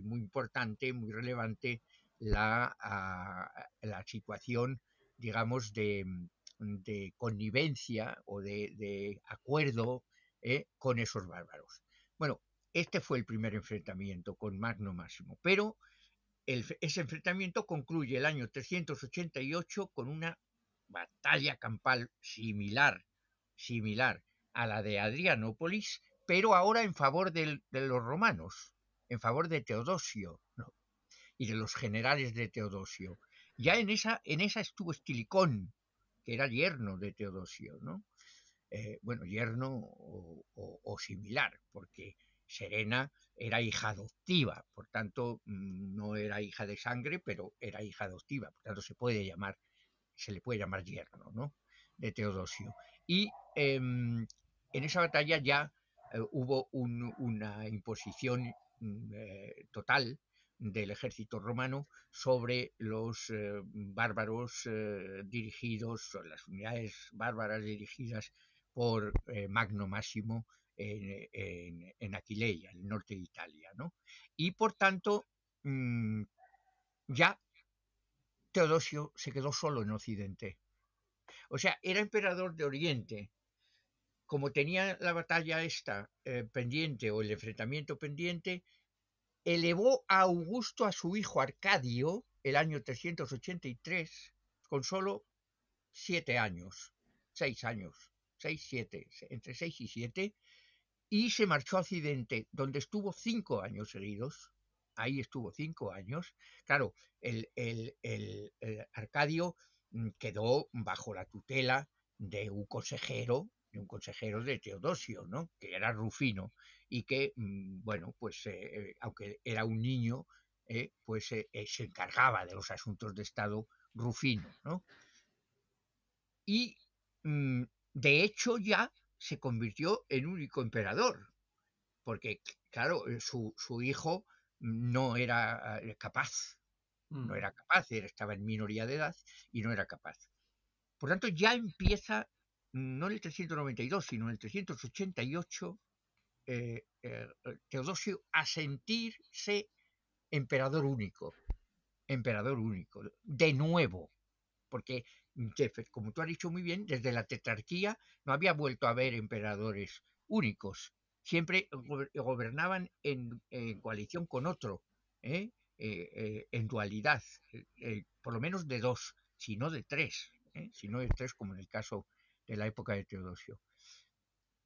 muy importante, muy relevante la, ah, la situación, digamos, de, mm, de connivencia o de, acuerdo eh, con esos bárbaros. Bueno, este fue el primer enfrentamiento con Magno Máximo, pero ese enfrentamiento concluye el año 388 con una batalla campal similar, similar a la de Adrianópolis, pero ahora en favor de los romanos, en favor de Teodosio y de los generales de Teodosio. Ya en esa, en esa estuvo Estilicón, que era yerno de Teodosio, ¿no? Eh, bueno, yerno o, similar, porque Serena era hija adoptiva, por tanto, mm, no era hija de sangre, pero era hija adoptiva, por tanto se puede llamar, se le puede llamar yerno, ¿no? de Teodosio. Y em, en esa batalla ya eh, hubo una imposición mm, eh, total del ejército romano sobre los eh, bárbaros eh, dirigidos, las unidades bárbaras dirigidas por eh, Magno Máximo en, en, en, Aquileia, el norte de Italia. Y por tanto, mm, ya Teodosio se quedó solo en Occidente. O sea, era emperador de Oriente, como tenía la batalla esta pendiente o el enfrentamiento pendiente, elevó a Augusto a su hijo Arcadio el año 383 con solo siete años, seis años, seis, siete, entre seis y siete, y se marchó a Occidente, donde estuvo cinco años seguidos. Ahí estuvo cinco años. Claro, el, el Arcadio mm, quedó bajo la tutela de un consejero de un consejero de Teodosio, ¿no? que era Rufino, y que, mm, bueno, pues eh, eh, aunque era un niño, eh, pues se encargaba de los asuntos de Estado Rufino. ¿no? Y, mm, de hecho, ya se convirtió en único emperador, porque, claro, su, hijo no era capaz, no mm. era capaz, estaba en minoría de edad y no era capaz. Por tanto, ya empieza no en el 392, sino en el 388, eh, eh, Teodosio a sentirse emperador único, emperador único, de nuevo, porque como tú has dicho muy bien, desde la tetrarquía no había vuelto a haber emperadores únicos, siempre gobernaban en, coalición con otro, ¿eh? en dualidad, por lo menos de dos, si no de tres, si no de tres como en el caso de la época de Teodosio.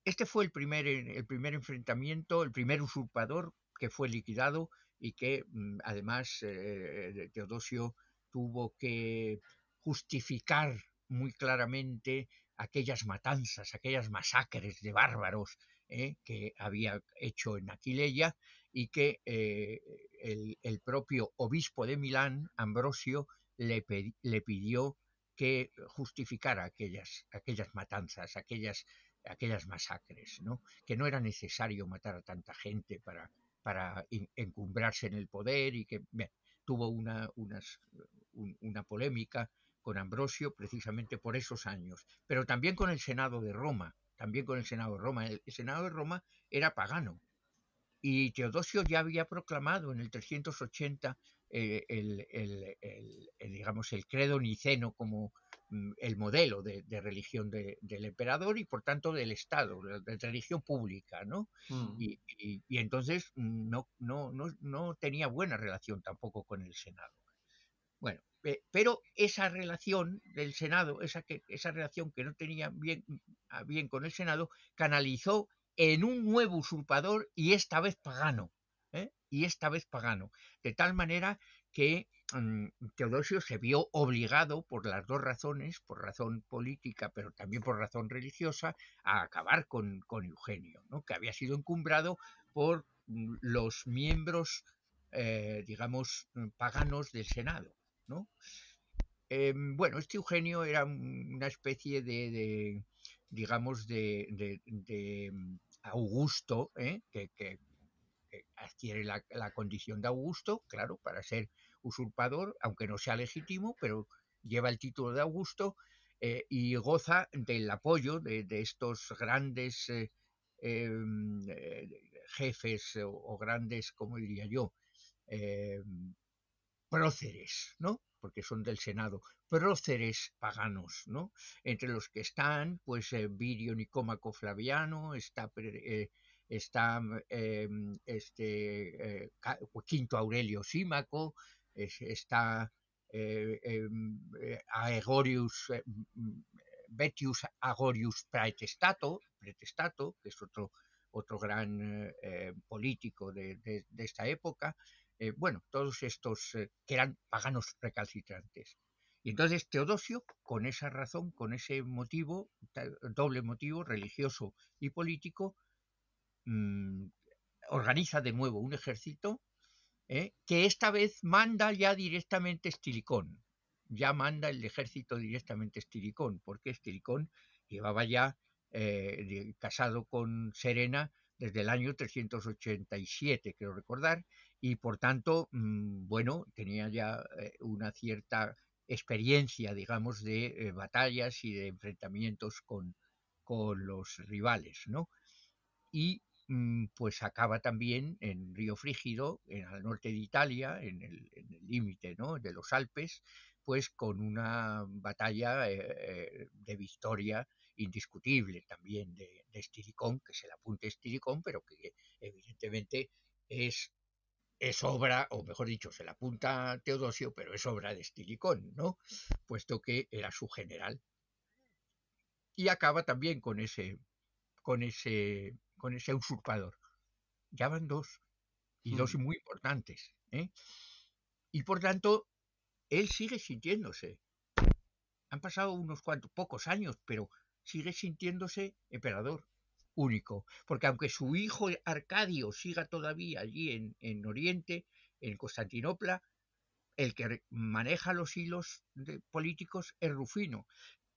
Este fue el primer, el primer enfrentamiento, el primer usurpador que fue liquidado y que mm, además eh, eh, Teodosio tuvo que justificar muy claramente aquellas matanzas, aquellas masacres de bárbaros eh, que había hecho en Aquileia y que el, propio obispo de Milán, Ambrosio, le pidió que justificara aquellas, aquellas matanzas, aquellas, aquellas masacres, ¿no? que no era necesario matar a tanta gente para, para encumbrarse en el poder y que tuvo una, unas, una polémica con Ambrosio precisamente por esos años, pero también con el Senado de Roma, también con el Senado de Roma. El Senado de Roma era pagano, y Teodosio ya había proclamado en el 380 eh, el, el, eh, digamos, el credo niceno como mm, el modelo de, religión del emperador y por tanto del Estado, de, religión pública, ¿no? Mm. Y, entonces mm, no, no, no, tenía buena relación tampoco con el Senado. Bueno, pero esa relación del Senado, esa, que, esa relación que no tenía bien, ah, bien con el Senado, canalizó en un nuevo usurpador y esta vez pagano. ¿eh? Y esta vez pagano. De tal manera que mm, Teodosio se vio obligado por las dos razones, por razón política, pero también por razón religiosa, a acabar con, Eugenio, ¿no? que había sido encumbrado por mm, los miembros, eh, digamos, mm, paganos del Senado. ¿no? Em, bueno, este Eugenio era una especie de digamos, de, de, mm, Augusto, ¿eh? que, adquiere la, condición de Augusto, claro, para ser usurpador, aunque no sea legítimo, pero lleva el título de Augusto eh, y goza del apoyo de, estos grandes eh, em, jefes o, grandes, como diría yo, em, próceres, ¿no? porque son del Senado, próceres paganos, ¿no? Entre los que están, pues, eh, Virio Nicómaco Flaviano, está, eh, está em, este, eh, Quinto Aurelio Símaco, está em, Aegorius, Betius Agorius Pretestato, Pretestato, que es otro, otro gran político de esta época, eh, bueno, todos estos eh, que eran paganos recalcitrantes. Y entonces Teodosio, con esa razón, con ese motivo, doble motivo, religioso y político, mm, organiza de nuevo un ejército eh, que esta vez manda ya directamente Estilicón. Ya manda el ejército directamente Estilicón, porque Estilicón llevaba ya casado con Serena desde el año 387, creo recordar, y por tanto, mm, bueno, tenía ya eh, una cierta experiencia, digamos, de eh, batallas y de enfrentamientos con, con los rivales, ¿no? Y mm, pues acaba también en Río Frígido, en, el norte de Italia, en el límite ¿no? de los Alpes, pues con una batalla eh, de victoria indiscutible también de, de que se le apunte Estiricón, pero que evidentemente es es obra, o mejor dicho, se la apunta Teodosio, pero es obra de Estilicón, ¿no? Puesto que era su general. Y acaba también con ese, con ese, con ese usurpador. Ya van dos, y dos mm. muy importantes. ¿eh? Y por tanto, él sigue sintiéndose. Han pasado unos cuantos, pocos años, pero sigue sintiéndose emperador único, porque aunque su hijo Arcadio siga todavía allí en, en Oriente, en Constantinopla, el que maneja los hilos de políticos es Rufino.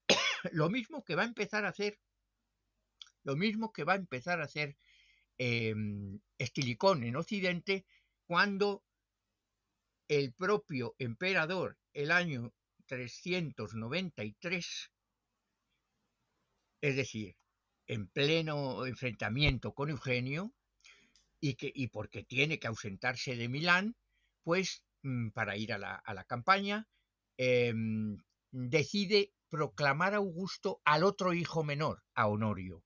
lo mismo que va a empezar a hacer, lo mismo que va a empezar a hacer em, Estilicón en Occidente, cuando el propio emperador, el año 393, es decir, en pleno enfrentamiento con Eugenio y, que, y porque tiene que ausentarse de Milán, pues mm, para ir a la, campaña, em, decide proclamar a Augusto al otro hijo menor, a Honorio,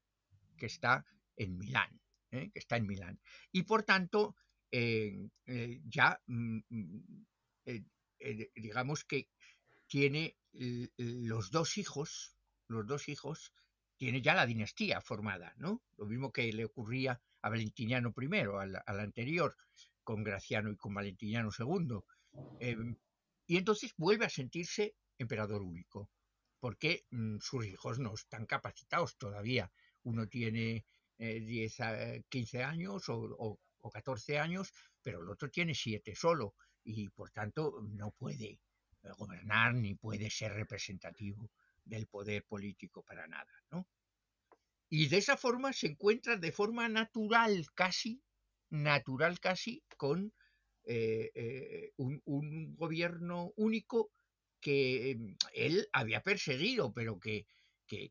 que está en Milán, ¿eh? que está en Milán. Y por tanto, eh, eh, ya, mm, mm, digamos que tiene los dos hijos, los dos hijos tiene ya la dinastía formada, ¿no? Lo mismo que le ocurría a Valentiniano I, al, anterior, con Graciano y con Valentiniano II. Em, y entonces vuelve a sentirse emperador único, porque mm, sus hijos no están capacitados todavía. Uno tiene 15 eh, eh, años o, o 14 años, pero el otro tiene 7 solo y por tanto no puede eh, gobernar ni puede ser representativo del poder político para nada, ¿no? Y de esa forma se encuentra de forma natural casi, natural casi, con eh, eh, un, gobierno único que em, él había perseguido, pero que,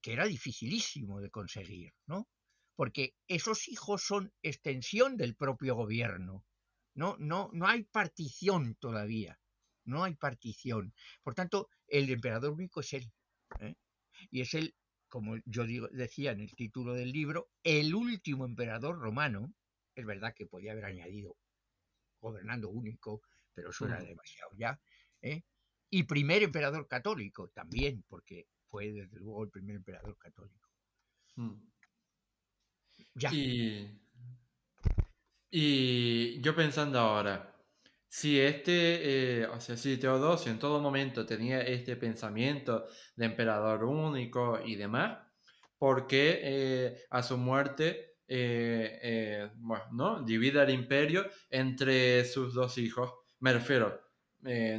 era dificilísimo de conseguir, ¿no? Porque esos hijos son extensión del propio gobierno. No, no, no hay partición todavía. No hay partición. Por tanto, el emperador único es él. ¿eh? Y es el, como yo decía en el título del libro, el último emperador romano. Es verdad que podía haber añadido gobernando único, pero suena demasiado ya. ¿eh? Y primer emperador católico también, porque fue desde luego el primer emperador católico. Mm. Ya. y yo pensando ahora, si este, eh, o sea, si Teodosio en todo momento tenía este pensamiento de emperador único y demás, ¿por qué eh, a su muerte, eh, ¿no? Divida el imperio entre sus dos hijos. Me refiero,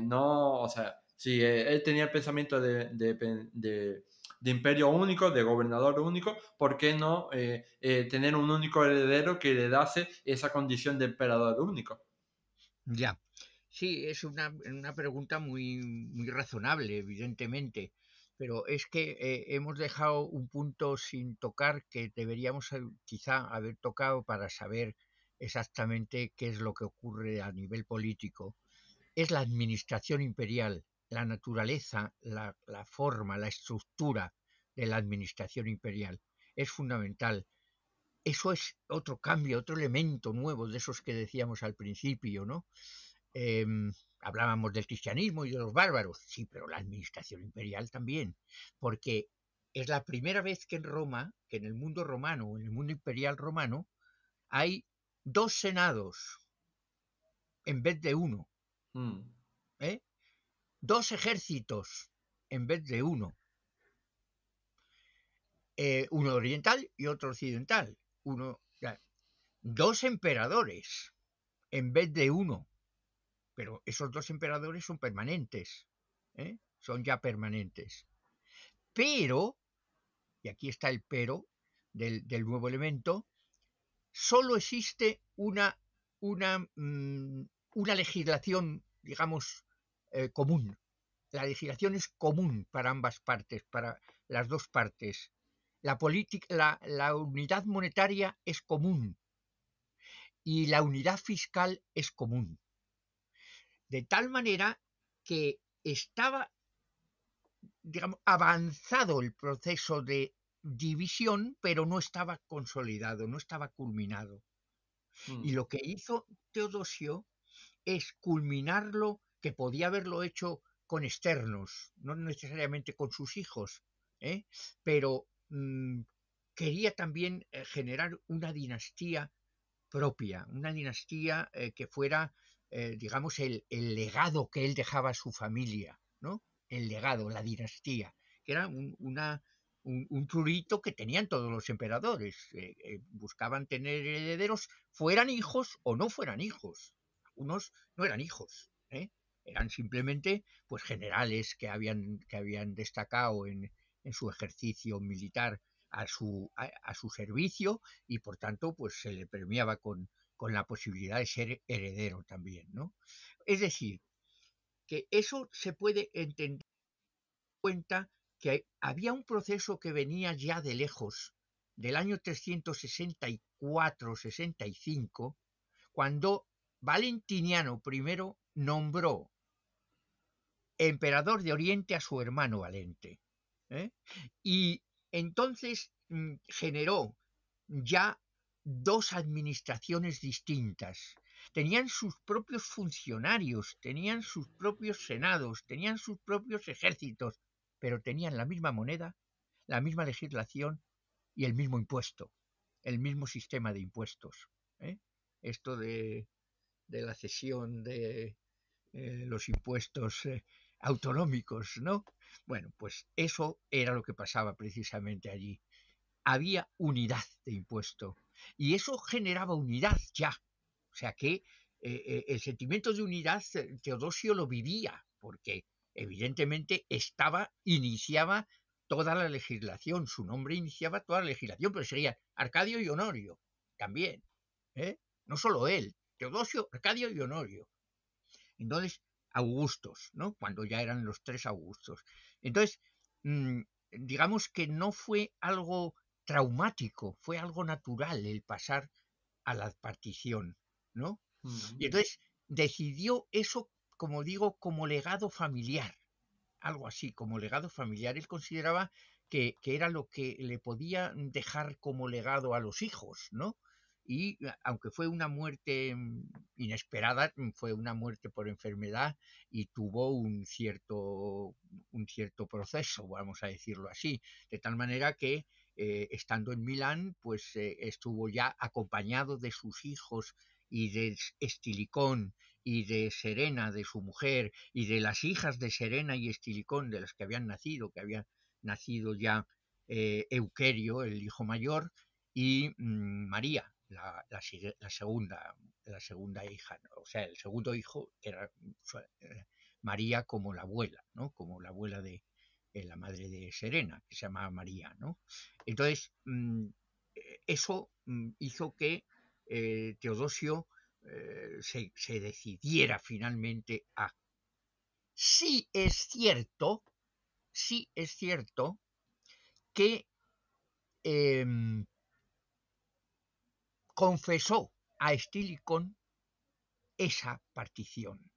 no, o sea, si él tenía el pensamiento de, de, imperio único, de gobernador único, ¿por qué no tener un único heredero que le dase esa condición de emperador único? Ya. Sí, es una, una pregunta muy, muy razonable, evidentemente, pero es que eh, hemos dejado un punto sin tocar que deberíamos quizá haber tocado para saber exactamente qué es lo que ocurre a nivel político. Es la administración imperial, la naturaleza, la forma, la estructura de la administración imperial. Es fundamental eso es otro cambio, otro elemento nuevo de esos que decíamos al principio, ¿no? Em, hablábamos del cristianismo y de los bárbaros, sí, pero la administración imperial también, porque es la primera vez que en Roma, que en el mundo romano, en el mundo imperial romano, hay dos senados en vez de uno, mm. ¿eh? dos ejércitos en vez de uno, eh, uno oriental y otro occidental dos emperadores en vez de uno. Pero esos dos emperadores son permanentes, ¿eh? son ya permanentes. Pero, y aquí está el pero del, nuevo elemento, solo existe una, una, mm, una legislación, digamos, eh, común. La legislación es común para ambas partes, para las dos partes. La, la, la unidad monetaria es común y la unidad fiscal es común. De tal manera que estaba avanzado el proceso de división, pero no estaba consolidado, no estaba culminado. Y mm. lo que hizo Teodosio es culminarlo, que podía haberlo hecho con externos, no necesariamente con sus hijos, ¿eh? pero Mm, quería también eh, generar una dinastía propia, una dinastía eh, que fuera, eh, digamos, el, el, legado que él dejaba a su familia, ¿no? El legado, la dinastía, que era un, una, un, que tenían todos los emperadores. buscaban tener herederos, fueran hijos o no fueran hijos. Algunos no eran hijos, eran simplemente pues generales que habían, que habían destacado en, en su ejercicio militar a su, a, su servicio y por tanto pues se le premiaba con, con la posibilidad de ser heredero también. ¿no? Es decir, que eso se puede entender cuenta que había un proceso que venía ya de lejos, del año 364-65, cuando Valentiniano I nombró emperador de Oriente a su hermano Valente. ¿eh? Y entonces mm, generó ya dos administraciones distintas. Tenían sus propios funcionarios, tenían sus propios senados, tenían sus propios ejércitos, pero tenían la misma moneda, la misma legislación y el mismo impuesto, el mismo sistema de impuestos. ¿eh? Esto de, de, la cesión de eh, los impuestos autonómicos, ¿no? Bueno, pues eso era lo que pasaba precisamente allí. Había unidad de impuesto y eso generaba unidad ya. O sea que eh, eh, el sentimiento de unidad eh, Teodosio lo vivía porque evidentemente estaba, iniciaba toda la legislación, su nombre iniciaba toda la legislación, pero serían Arcadio y Honorio también, no solo él, Teodosio, Arcadio y Honorio. Entonces, Augustos, ¿no? Cuando ya eran los tres Augustos. Entonces, mm, digamos que no fue algo traumático, fue algo natural el pasar a la partición, ¿no? Y entonces decidió eso, como digo, como legado familiar, algo así, como legado familiar. Él consideraba que, que, era lo que le podía dejar como legado a los hijos, ¿no? y eh, aunque fue una muerte mm, inesperada, mm, fue una muerte por enfermedad y tuvo un cierto, un cierto proceso, vamos a decirlo así, de tal manera que eh, estando en Milán, pues eh, estuvo ya acompañado de sus hijos y de Estilicón y de Serena, de su mujer, y de las hijas de Serena y Estilicón, de las que habían nacido, que había nacido ya eh, el hijo mayor, y mm, María, la, segunda, la segunda hija, o sea, el segundo hijo, era eh, María como la abuela, ¿no? Como la abuela de, la madre de Serena, que se llamaba María, ¿no? Entonces, mm, eso mm, hizo que eh, Teodosio eh, se, decidiera finalmente a... Sí es cierto, sí es cierto que em, confesó a Estilicón esa partición.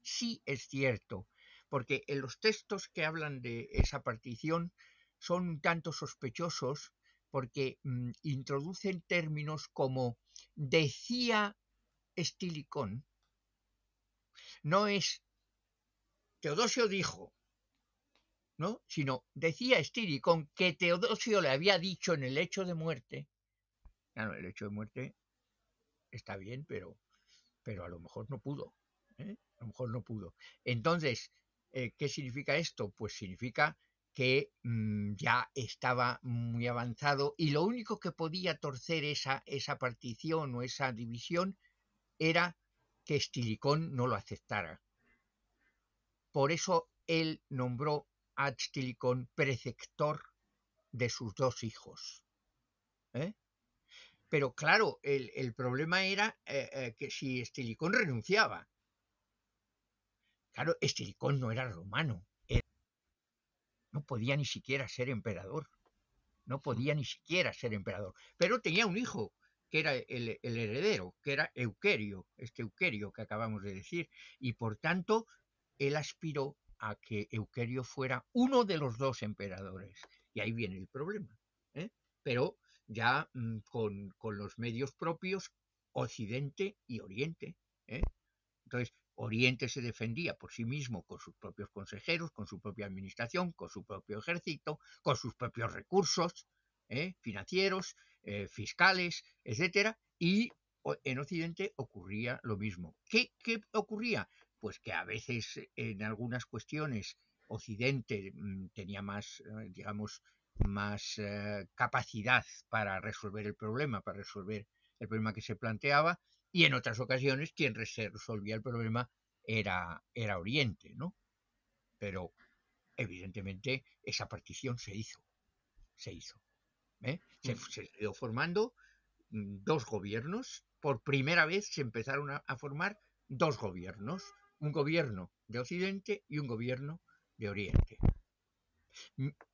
Sí es cierto, porque en los textos que hablan de esa partición son un tanto sospechosos porque mm, introducen términos como decía Estilicón. No es Teodosio dijo, ¿no? sino decía Estilicón que Teodosio le había dicho en el hecho de muerte Claro, el hecho de muerte está bien, pero, pero a lo mejor no pudo. ¿eh? A lo mejor no pudo. Entonces, eh, ¿qué significa esto? Pues significa que mm, ya estaba muy avanzado y lo único que podía torcer esa, esa partición o esa división era que Estilicón no lo aceptara. Por eso él nombró a Estilicón preceptor de sus dos hijos. ¿Eh? Pero claro, el, problema era eh, eh, que si Estilicón renunciaba. Claro, Estilicón no era romano. No podía ni siquiera ser emperador. No podía ni siquiera ser emperador. Pero tenía un hijo, que era el, heredero, que era Euquerio, este Euquerio que acabamos de decir. Y por tanto, él aspiró a que Euquerio fuera uno de los dos emperadores. Y ahí viene el problema. ¿eh? Pero ya mm, con, con los medios propios Occidente y Oriente. ¿eh? Entonces, Oriente se defendía por sí mismo con sus propios consejeros, con su propia administración, con su propio ejército, con sus propios recursos ¿eh? financieros, eh, fiscales, etcétera, y en Occidente ocurría lo mismo. ¿Qué, ocurría? Pues que a veces en algunas cuestiones Occidente mm, tenía más, digamos, más eh, capacidad para resolver el problema, para resolver el problema que se planteaba, y en otras ocasiones quien resolvía el problema era, Oriente, ¿no? Pero evidentemente esa partición se hizo, se hizo. ¿eh? Se, mm. se formando mm, dos gobiernos, por primera vez se empezaron a formar dos gobiernos, un gobierno de Occidente y un gobierno de Oriente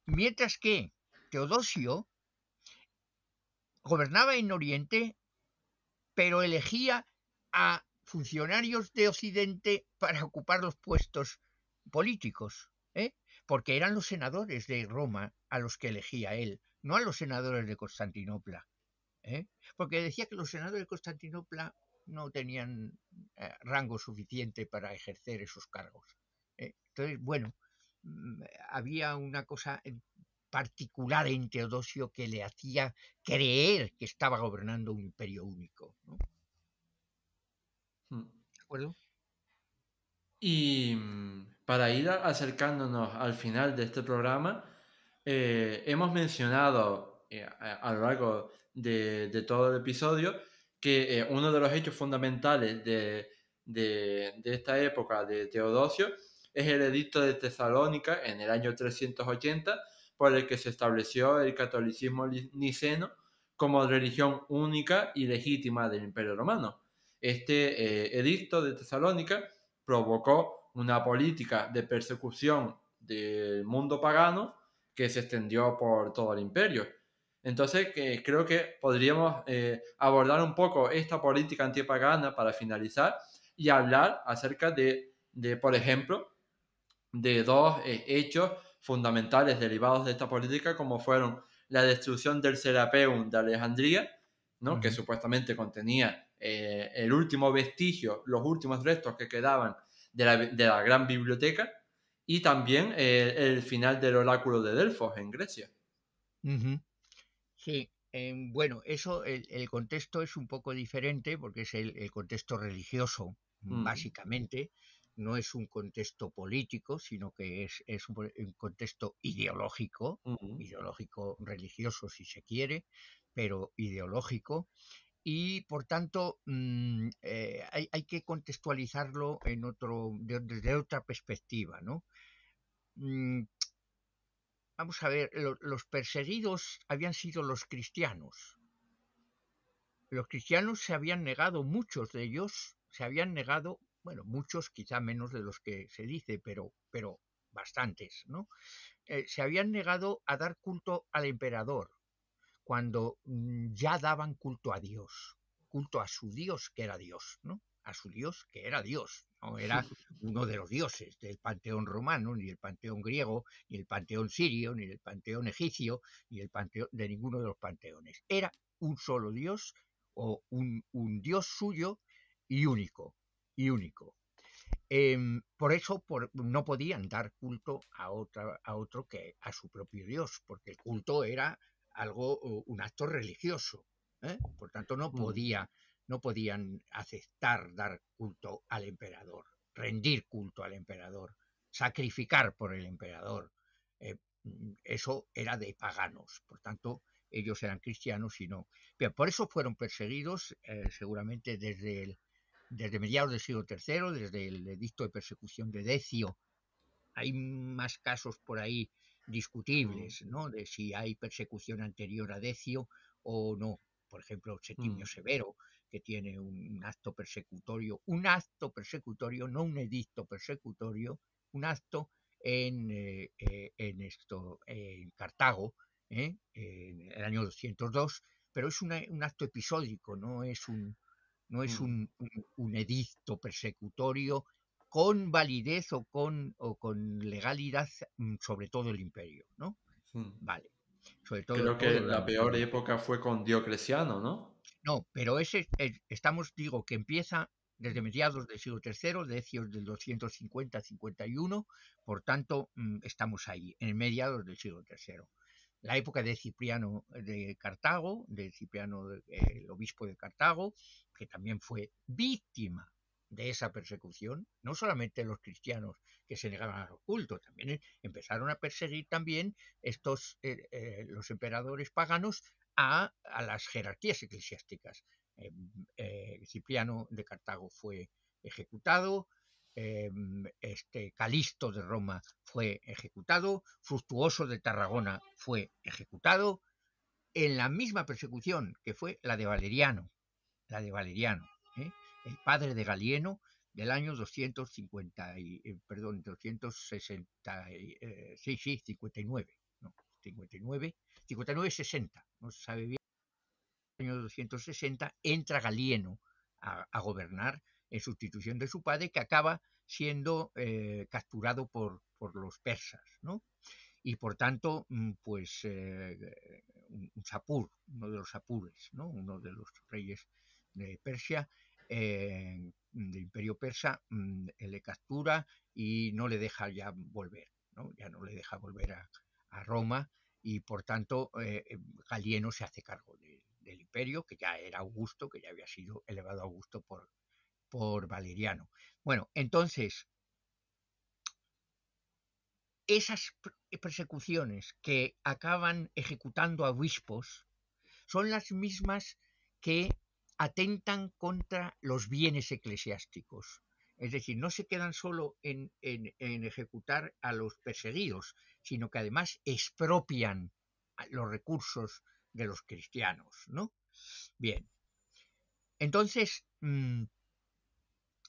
mientras que Teodosio gobernaba en Oriente, pero elegía a funcionarios de Occidente para ocupar los puestos políticos, ¿eh? porque eran los senadores de Roma a los que elegía él, no a los senadores de Constantinopla, ¿eh? porque decía que los senadores de Constantinopla no tenían eh, rango suficiente para ejercer esos cargos. Entonces, bueno, Mm, había una cosa particular en Teodosio que le hacía creer que estaba gobernando un imperio único. Hmm. ¿De acuerdo? Y mm, para ir acercándonos al final de este programa, eh, hemos mencionado eh, a, lo largo de, todo el episodio que eh, uno de los hechos fundamentales de esta época de Teodosio es el edicto de Tesalónica en el año 380, por el que se estableció el catolicismo niceno como religión única y legítima del Imperio Romano. Este eh, edicto de Tesalónica provocó una política de persecución del mundo pagano que se extendió por todo el imperio. Entonces, creo que podríamos eh, abordar un poco esta política antipagana para finalizar y hablar acerca de, de por ejemplo, de dos eh, hechos fundamentales derivados de esta política, como fueron la destrucción del Serapeum de Alejandría, ¿no? que supuestamente contenía eh, el último vestigio, los últimos restos que quedaban de la, de la gran biblioteca, y también eh, el final del oráculo de Delfos en Grecia. Sí, em, bueno, eso, el, contexto es un poco diferente porque es el, contexto religioso, básicamente, no es un contexto político, sino que es, un, contexto ideológico, ideológico religioso si se quiere, pero ideológico. Y por tanto, mm, eh, hay, que contextualizarlo en otro, desde otra perspectiva. ¿no? Mm, vamos a ver, los perseguidos habían sido los cristianos. Los cristianos se habían negado, muchos de ellos se habían negado bueno, muchos quizá menos de los que se dice, pero, pero bastantes, ¿no? Eh, se habían negado a dar culto al emperador cuando mm, ya daban culto a Dios, culto a su Dios que era Dios, ¿no? A su Dios que era Dios, no era uno de los dioses del panteón romano, ni el panteón griego, ni el panteón sirio, ni el panteón egipcio, ni el panteón de ninguno de los panteones. Era un solo Dios o un, un Dios suyo y único, y único. Em, por eso no podían dar culto a, otra, a otro que a su propio Dios, porque el culto era algo, un acto religioso. ¿eh? Por tanto, no, podía, no podían aceptar dar culto al emperador, rendir culto al emperador, sacrificar por el emperador. Eh, mm, eso era de paganos. Por tanto, ellos eran cristianos y no. por eso fueron perseguidos, eh, seguramente desde el desde mediados del siglo III, desde el edicto de persecución de Decio. Hay más casos por ahí discutibles, mm. ¿no? De si hay persecución anterior a Decio o no. Por ejemplo, Setimio mm. Severo, que tiene un acto persecutorio, un acto persecutorio, no un edicto persecutorio, un acto en, eh, eh, en esto, en Cartago, ¿eh? en el año 202, pero es un acto episódico, no es un, no es mm. un, un, edicto persecutorio con validez o con, o con legalidad mm, sobre todo el imperio, ¿no? Mm. Vale. Sobre todo Creo que la peor época fue con Diocleciano, ¿no? No, pero ese estamos, digo, que empieza desde mediados del siglo III, decios del 250-51, por tanto, estamos ahí, en mediados del siglo III la época de Cipriano de Cartago, de Cipriano, eh, el obispo de Cartago, que también fue víctima de esa persecución, no solamente los cristianos que se negaban al culto, también eh, empezaron a perseguir también estos eh, los emperadores paganos a, las jerarquías eclesiásticas. Em, Cipriano de Cartago fue ejecutado, eh, este, de Roma fue ejecutado, Fructuoso de Tarragona fue ejecutado, en la misma persecución que fue la de Valeriano, la de Valeriano, ¿eh? el padre de Galieno del año 250, y, eh, perdón, 260, eh, sí, sí, 59, no, 59, 59-60, no se sabe bien, el año 260 entra Galieno a, a gobernar en sustitución de su padre, que acaba siendo eh, capturado por, los persas, Y por tanto, mm, pues eh, eh, un Sapur, uno de los Sapures, uno de los reyes de Persia, del imperio persa, mm, le captura y no le deja ya volver, ya no le deja volver a, Roma y por tanto Galieno se hace cargo del imperio, que ya era Augusto, que ya había sido elevado a Augusto por, por Valeriano. Bueno, entonces, esas eh, persecuciones que acaban ejecutando a obispos son las mismas que atentan contra los bienes eclesiásticos. Es decir, no se quedan solo en, ejecutar a los perseguidos, sino que además expropian los recursos de los cristianos, ¿no? Bien. Entonces, mm,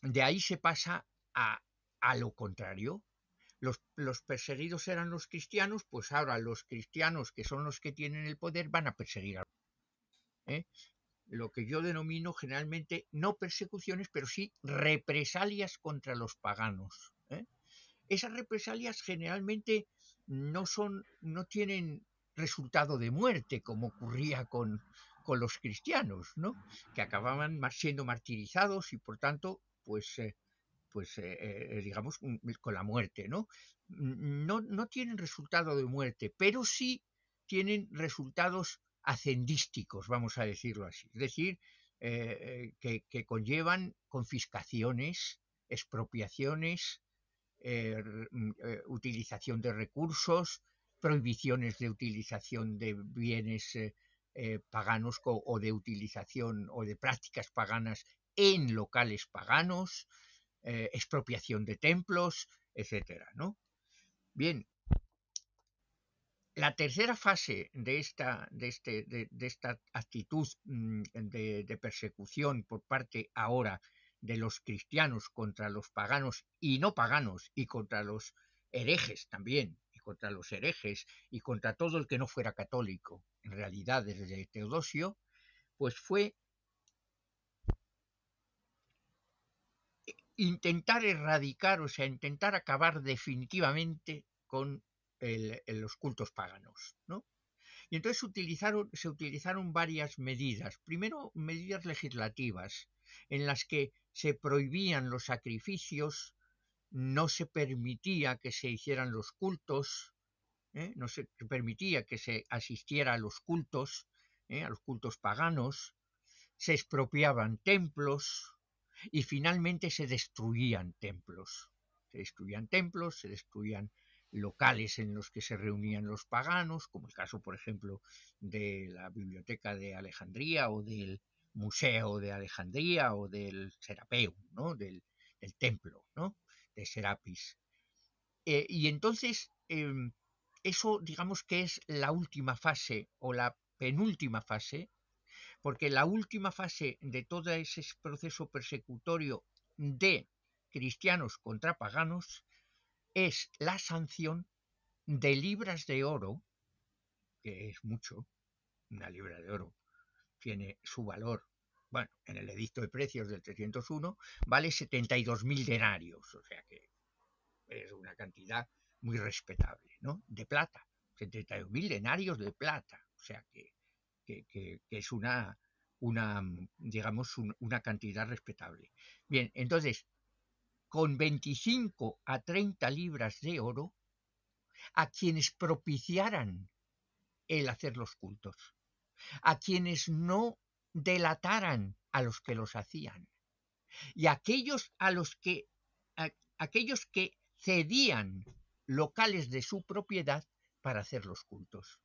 de ahí se pasa a, a lo contrario. Los, perseguidos eran los cristianos, pues ahora los cristianos, que son los que tienen el poder, van a perseguir a ¿eh? lo que yo denomino generalmente no persecuciones, pero sí represalias contra los paganos. ¿eh? Esas represalias generalmente no son, no tienen resultado de muerte, como ocurría con, con los cristianos, ¿no? que acababan siendo martirizados y por tanto pues, eh, pues eh, eh, digamos, mm, mm, con la muerte, mm, ¿no? ¿no? tienen resultado de muerte, pero sí tienen resultados hacendísticos, vamos a decirlo así. Es decir, que, conllevan confiscaciones, expropiaciones, utilización de recursos, prohibiciones de utilización de bienes paganos o de utilización o de prácticas paganas en locales paganos, eh, expropiación de templos, etcétera, ¿no? Bien, la tercera fase de esta, de este, de, esta actitud mm, de, de, persecución por parte ahora de los cristianos contra los paganos y no paganos y contra los herejes también, y contra los herejes y contra todo el que no fuera católico, en realidad desde Teodosio, pues fue intentar erradicar, o sea, intentar acabar definitivamente con los cultos paganos, ¿no? Y entonces utilizaron, se utilizaron varias medidas. Primero, medidas legislativas, en las que se prohibían los sacrificios, no se permitía que se hicieran los cultos, ¿eh? no se permitía que se asistiera a los cultos, ¿eh? a los cultos paganos, se expropiaban templos, y finalmente se destruían templos. Se destruían templos, se destruían locales en los que se reunían los paganos, como el caso, por ejemplo, de la Biblioteca de Alejandría o del Museo de Alejandría o del serapeo del, templo de Serapis. Eh, y entonces, em, eso digamos que es la última fase o la penúltima fase porque la última fase de todo ese proceso persecutorio de cristianos contra paganos es la sanción de libras de oro, que es mucho, una libra de oro tiene su valor, bueno, en el edicto de precios del 301 vale 72.000 denarios, o sea que es una cantidad muy respetable, ¿no? De plata, 72.000 denarios de plata, o sea que, que es una una, mm, digamos, una cantidad respetable. Bien, entonces, con 25 a 30 libras de oro, a quienes propiciaran el hacer los cultos, a quienes no delataran a los que los hacían, y aquellos a los que a, aquellos que cedían locales de su propiedad para hacer los cultos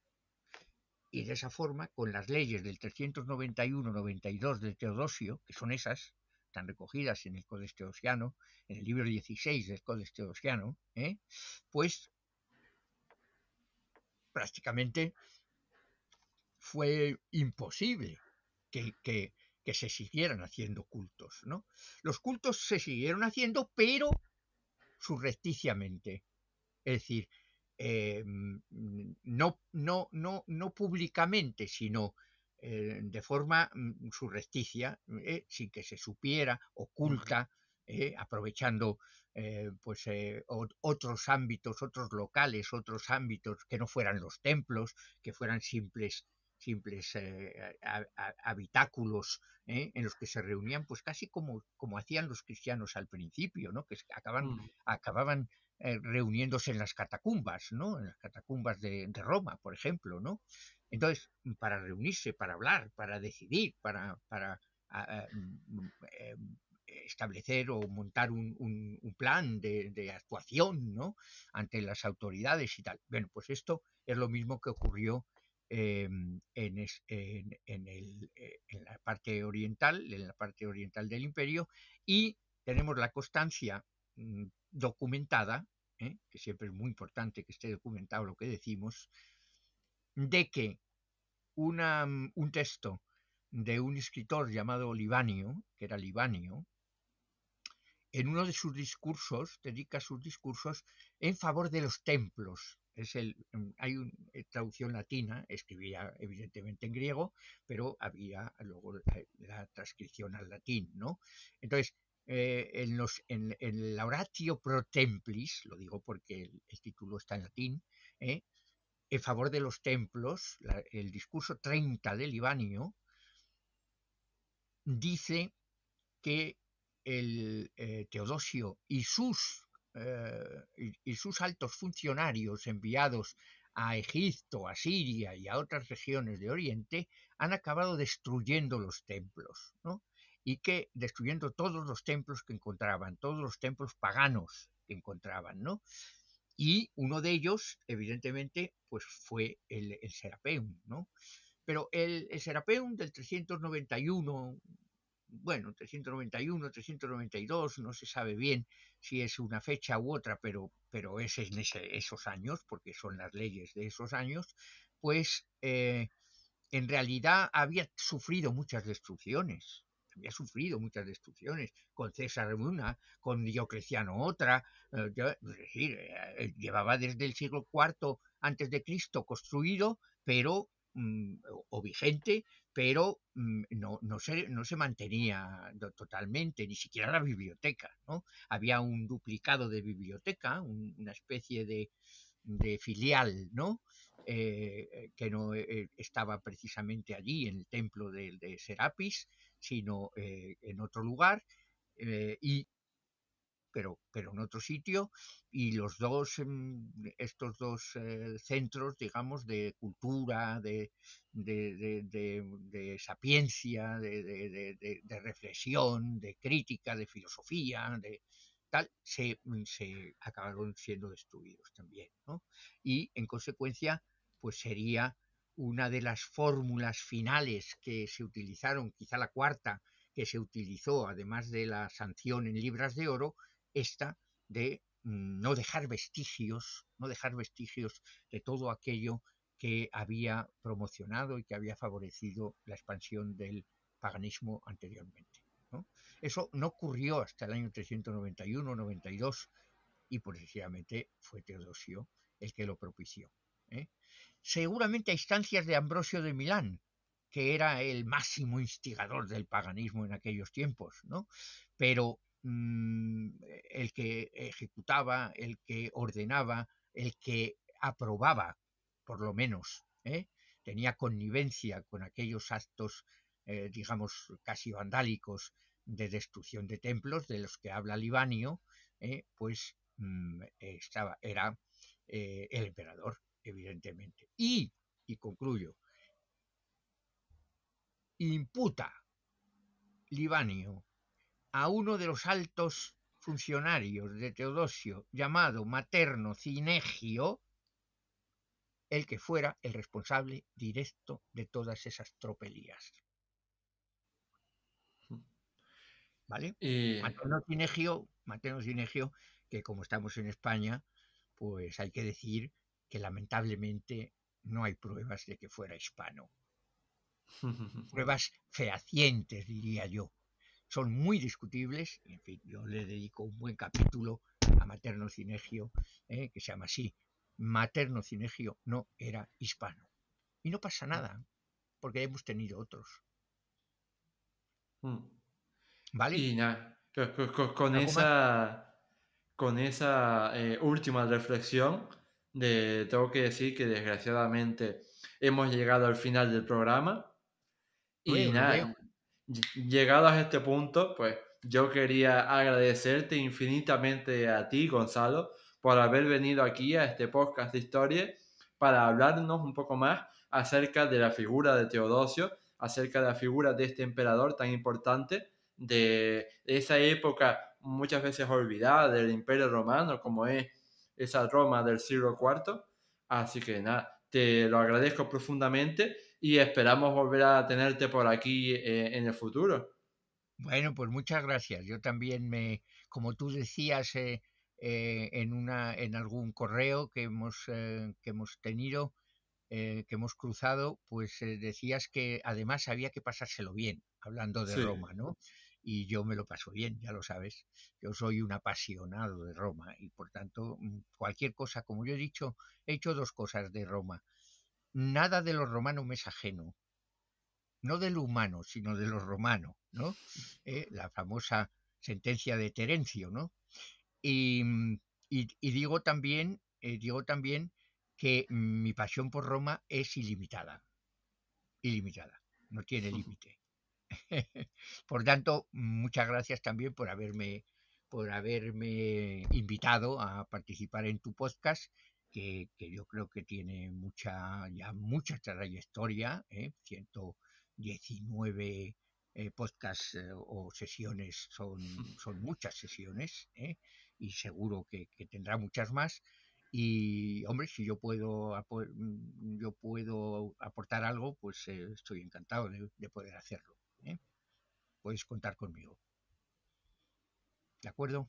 y de esa forma, con las leyes del 391-92 de Teodosio, que son esas, están recogidas en el Codex Teodosiano, en el libro 16 del Codex Teodosiano, ¿eh? pues prácticamente fue imposible que, se siguieran haciendo cultos. ¿no? Los cultos se siguieron haciendo, pero surrecticiamente. Es decir, eh, no, no, no, no públicamente, sino eh, de forma mm, surrecticia, eh, sin que se supiera, oculta, eh, aprovechando pues, otros ámbitos, otros locales, otros ámbitos que no fueran los templos, que fueran simples simples habitáculos en los que se reunían, pues casi como, como hacían los cristianos al principio, ¿no? que acaban, mm. acababan eh, reuniéndose en las catacumbas, ¿no? En las catacumbas de, Roma, por ejemplo, ¿no? Entonces, para reunirse, para hablar, para decidir, para, para ah, mm, eh, establecer o montar un, plan de, actuación, Ante las autoridades y tal. Bueno, pues esto es lo mismo que ocurrió eh, en, en la parte oriental, en la parte oriental del imperio, y tenemos la constancia Mm, documentada, ¿eh? que siempre es muy importante que esté documentado lo que decimos, de que mm, un texto de un escritor llamado Libanio, que era Libanio, en uno de sus discursos, dedica sus discursos en favor de los templos. Es el, mm, hay una eh, traducción latina, escribía evidentemente en griego, pero había luego la, la transcripción al latín, ¿no? Entonces, eh, en, los, en, la Pro Templis, lo digo porque el, título está en latín, eh, en favor de los templos, el discurso 30 de Libanio, dice que el eh, Teodosio y sus, y sus altos funcionarios enviados a Egipto, a Siria y a otras regiones de Oriente han acabado destruyendo los templos. ¿no? y que destruyendo todos los templos que encontraban, todos los templos paganos que encontraban, ¿no? Y uno de ellos, evidentemente, pues fue el, Serapeum, ¿no? Pero el, Serapeum del 391, bueno, 391, 392, no se sabe bien si es una fecha u otra, pero, pero es esos años, porque son las leyes de esos años, pues eh, en realidad había sufrido muchas destrucciones había sufrido muchas destrucciones, con César una, con Diocleciano otra, eh, es decir, eh, llevaba desde el siglo IV antes de Cristo construido, pero mm, o vigente, pero mm, no, no, se, mantenía totalmente, ni siquiera la biblioteca. ¿no? Había un duplicado de biblioteca, una especie de, filial, ¿no? Eh, que no estaba precisamente allí en el templo de Serapis, sino eh, en otro lugar, eh, y, pero, pero en otro sitio, y los dos, em, estos dos eh, centros, digamos, de cultura, de, de, de, de mm, sapiencia, de, reflexión, de crítica, de filosofía, de tal, se, mm, se acabaron siendo destruidos también, ¿no? Y en consecuencia, pues sería una de las fórmulas finales que se utilizaron, quizá la cuarta que se utilizó, además de la sanción en libras de oro, esta de mm, no dejar vestigios, no dejar vestigios de todo aquello que había promocionado y que había favorecido la expansión del paganismo anteriormente. Eso no ocurrió hasta el año 391-92 y precisamente fue Teodosio el que lo propició. ¿eh? seguramente a instancias de Ambrosio de Milán, que era el máximo instigador del paganismo en aquellos tiempos, ¿no? Pero mm, el que ejecutaba, el que ordenaba, el que aprobaba, por lo menos, ¿eh? tenía connivencia con aquellos actos, eh, digamos, casi vandálicos de destrucción de templos de los que habla Libanio, pues mm, estaba, era el emperador evidentemente. Y, y concluyo, imputa Libanio a uno de los altos funcionarios de Teodosio llamado Materno Cinegio, el que fuera el responsable directo de todas esas tropelías. ¿Vale? Eh. Materno, Cinegio, Materno Cinegio, que como estamos en España, pues hay que decir que lamentablemente no hay pruebas de que fuera hispano. pruebas fehacientes, diría yo. Son muy discutibles, en fin, yo le dedico un buen capítulo a Materno Cinegio, eh, que se llama así, Materno Cinegio no era hispano. Y no pasa nada, porque hemos tenido otros. Hmm. ¿Vale? Y nada, con, esa, con esa eh, última reflexión, tengo que decir que desgraciadamente hemos llegado al final del programa. Y nada, llegados a este punto, pues yo quería agradecerte infinitamente a ti, Gonzalo, por haber venido aquí a este podcast de historia para hablarnos un poco más acerca de la figura de Teodosio, acerca de la figura de este emperador tan importante de esa época muchas veces olvidada del Imperio Romano, como es esa Roma del siglo IV. Así que nada, te lo agradezco profundamente y esperamos volver a tenerte por aquí eh, en el futuro. Bueno, pues muchas gracias. Yo también me, como tú decías eh, eh, en una, en algún correo que hemos que hemos tenido, que hemos cruzado, pues decías que además había que pasárselo bien, hablando de Roma, ¿no? y yo me lo paso bien, ya lo sabes. Yo soy un apasionado de Roma y por tanto mm, cualquier cosa, como yo he dicho, he hecho dos cosas de Roma. Nada de los romanos me es ajeno, no del humano, sino de los romanos, ¿no? Eh, la famosa sentencia de Terencio, ¿no? Y, mm, digo también, eh, digo también que mi pasión por Roma es ilimitada, ilimitada, no tiene límite. por tanto, muchas gracias también por haberme, por haberme invitado a participar en tu podcast, que, yo creo que tiene mucha, ya mucha trayectoria, 119 ¿eh? eh, podcasts eh, o sesiones, son, son muchas sesiones, y seguro que, tendrá muchas más. Y hombre, si yo puedo, yo puedo aportar algo, pues estoy encantado de, poder hacerlo. ¿eh? Puedes contar conmigo. ¿De acuerdo?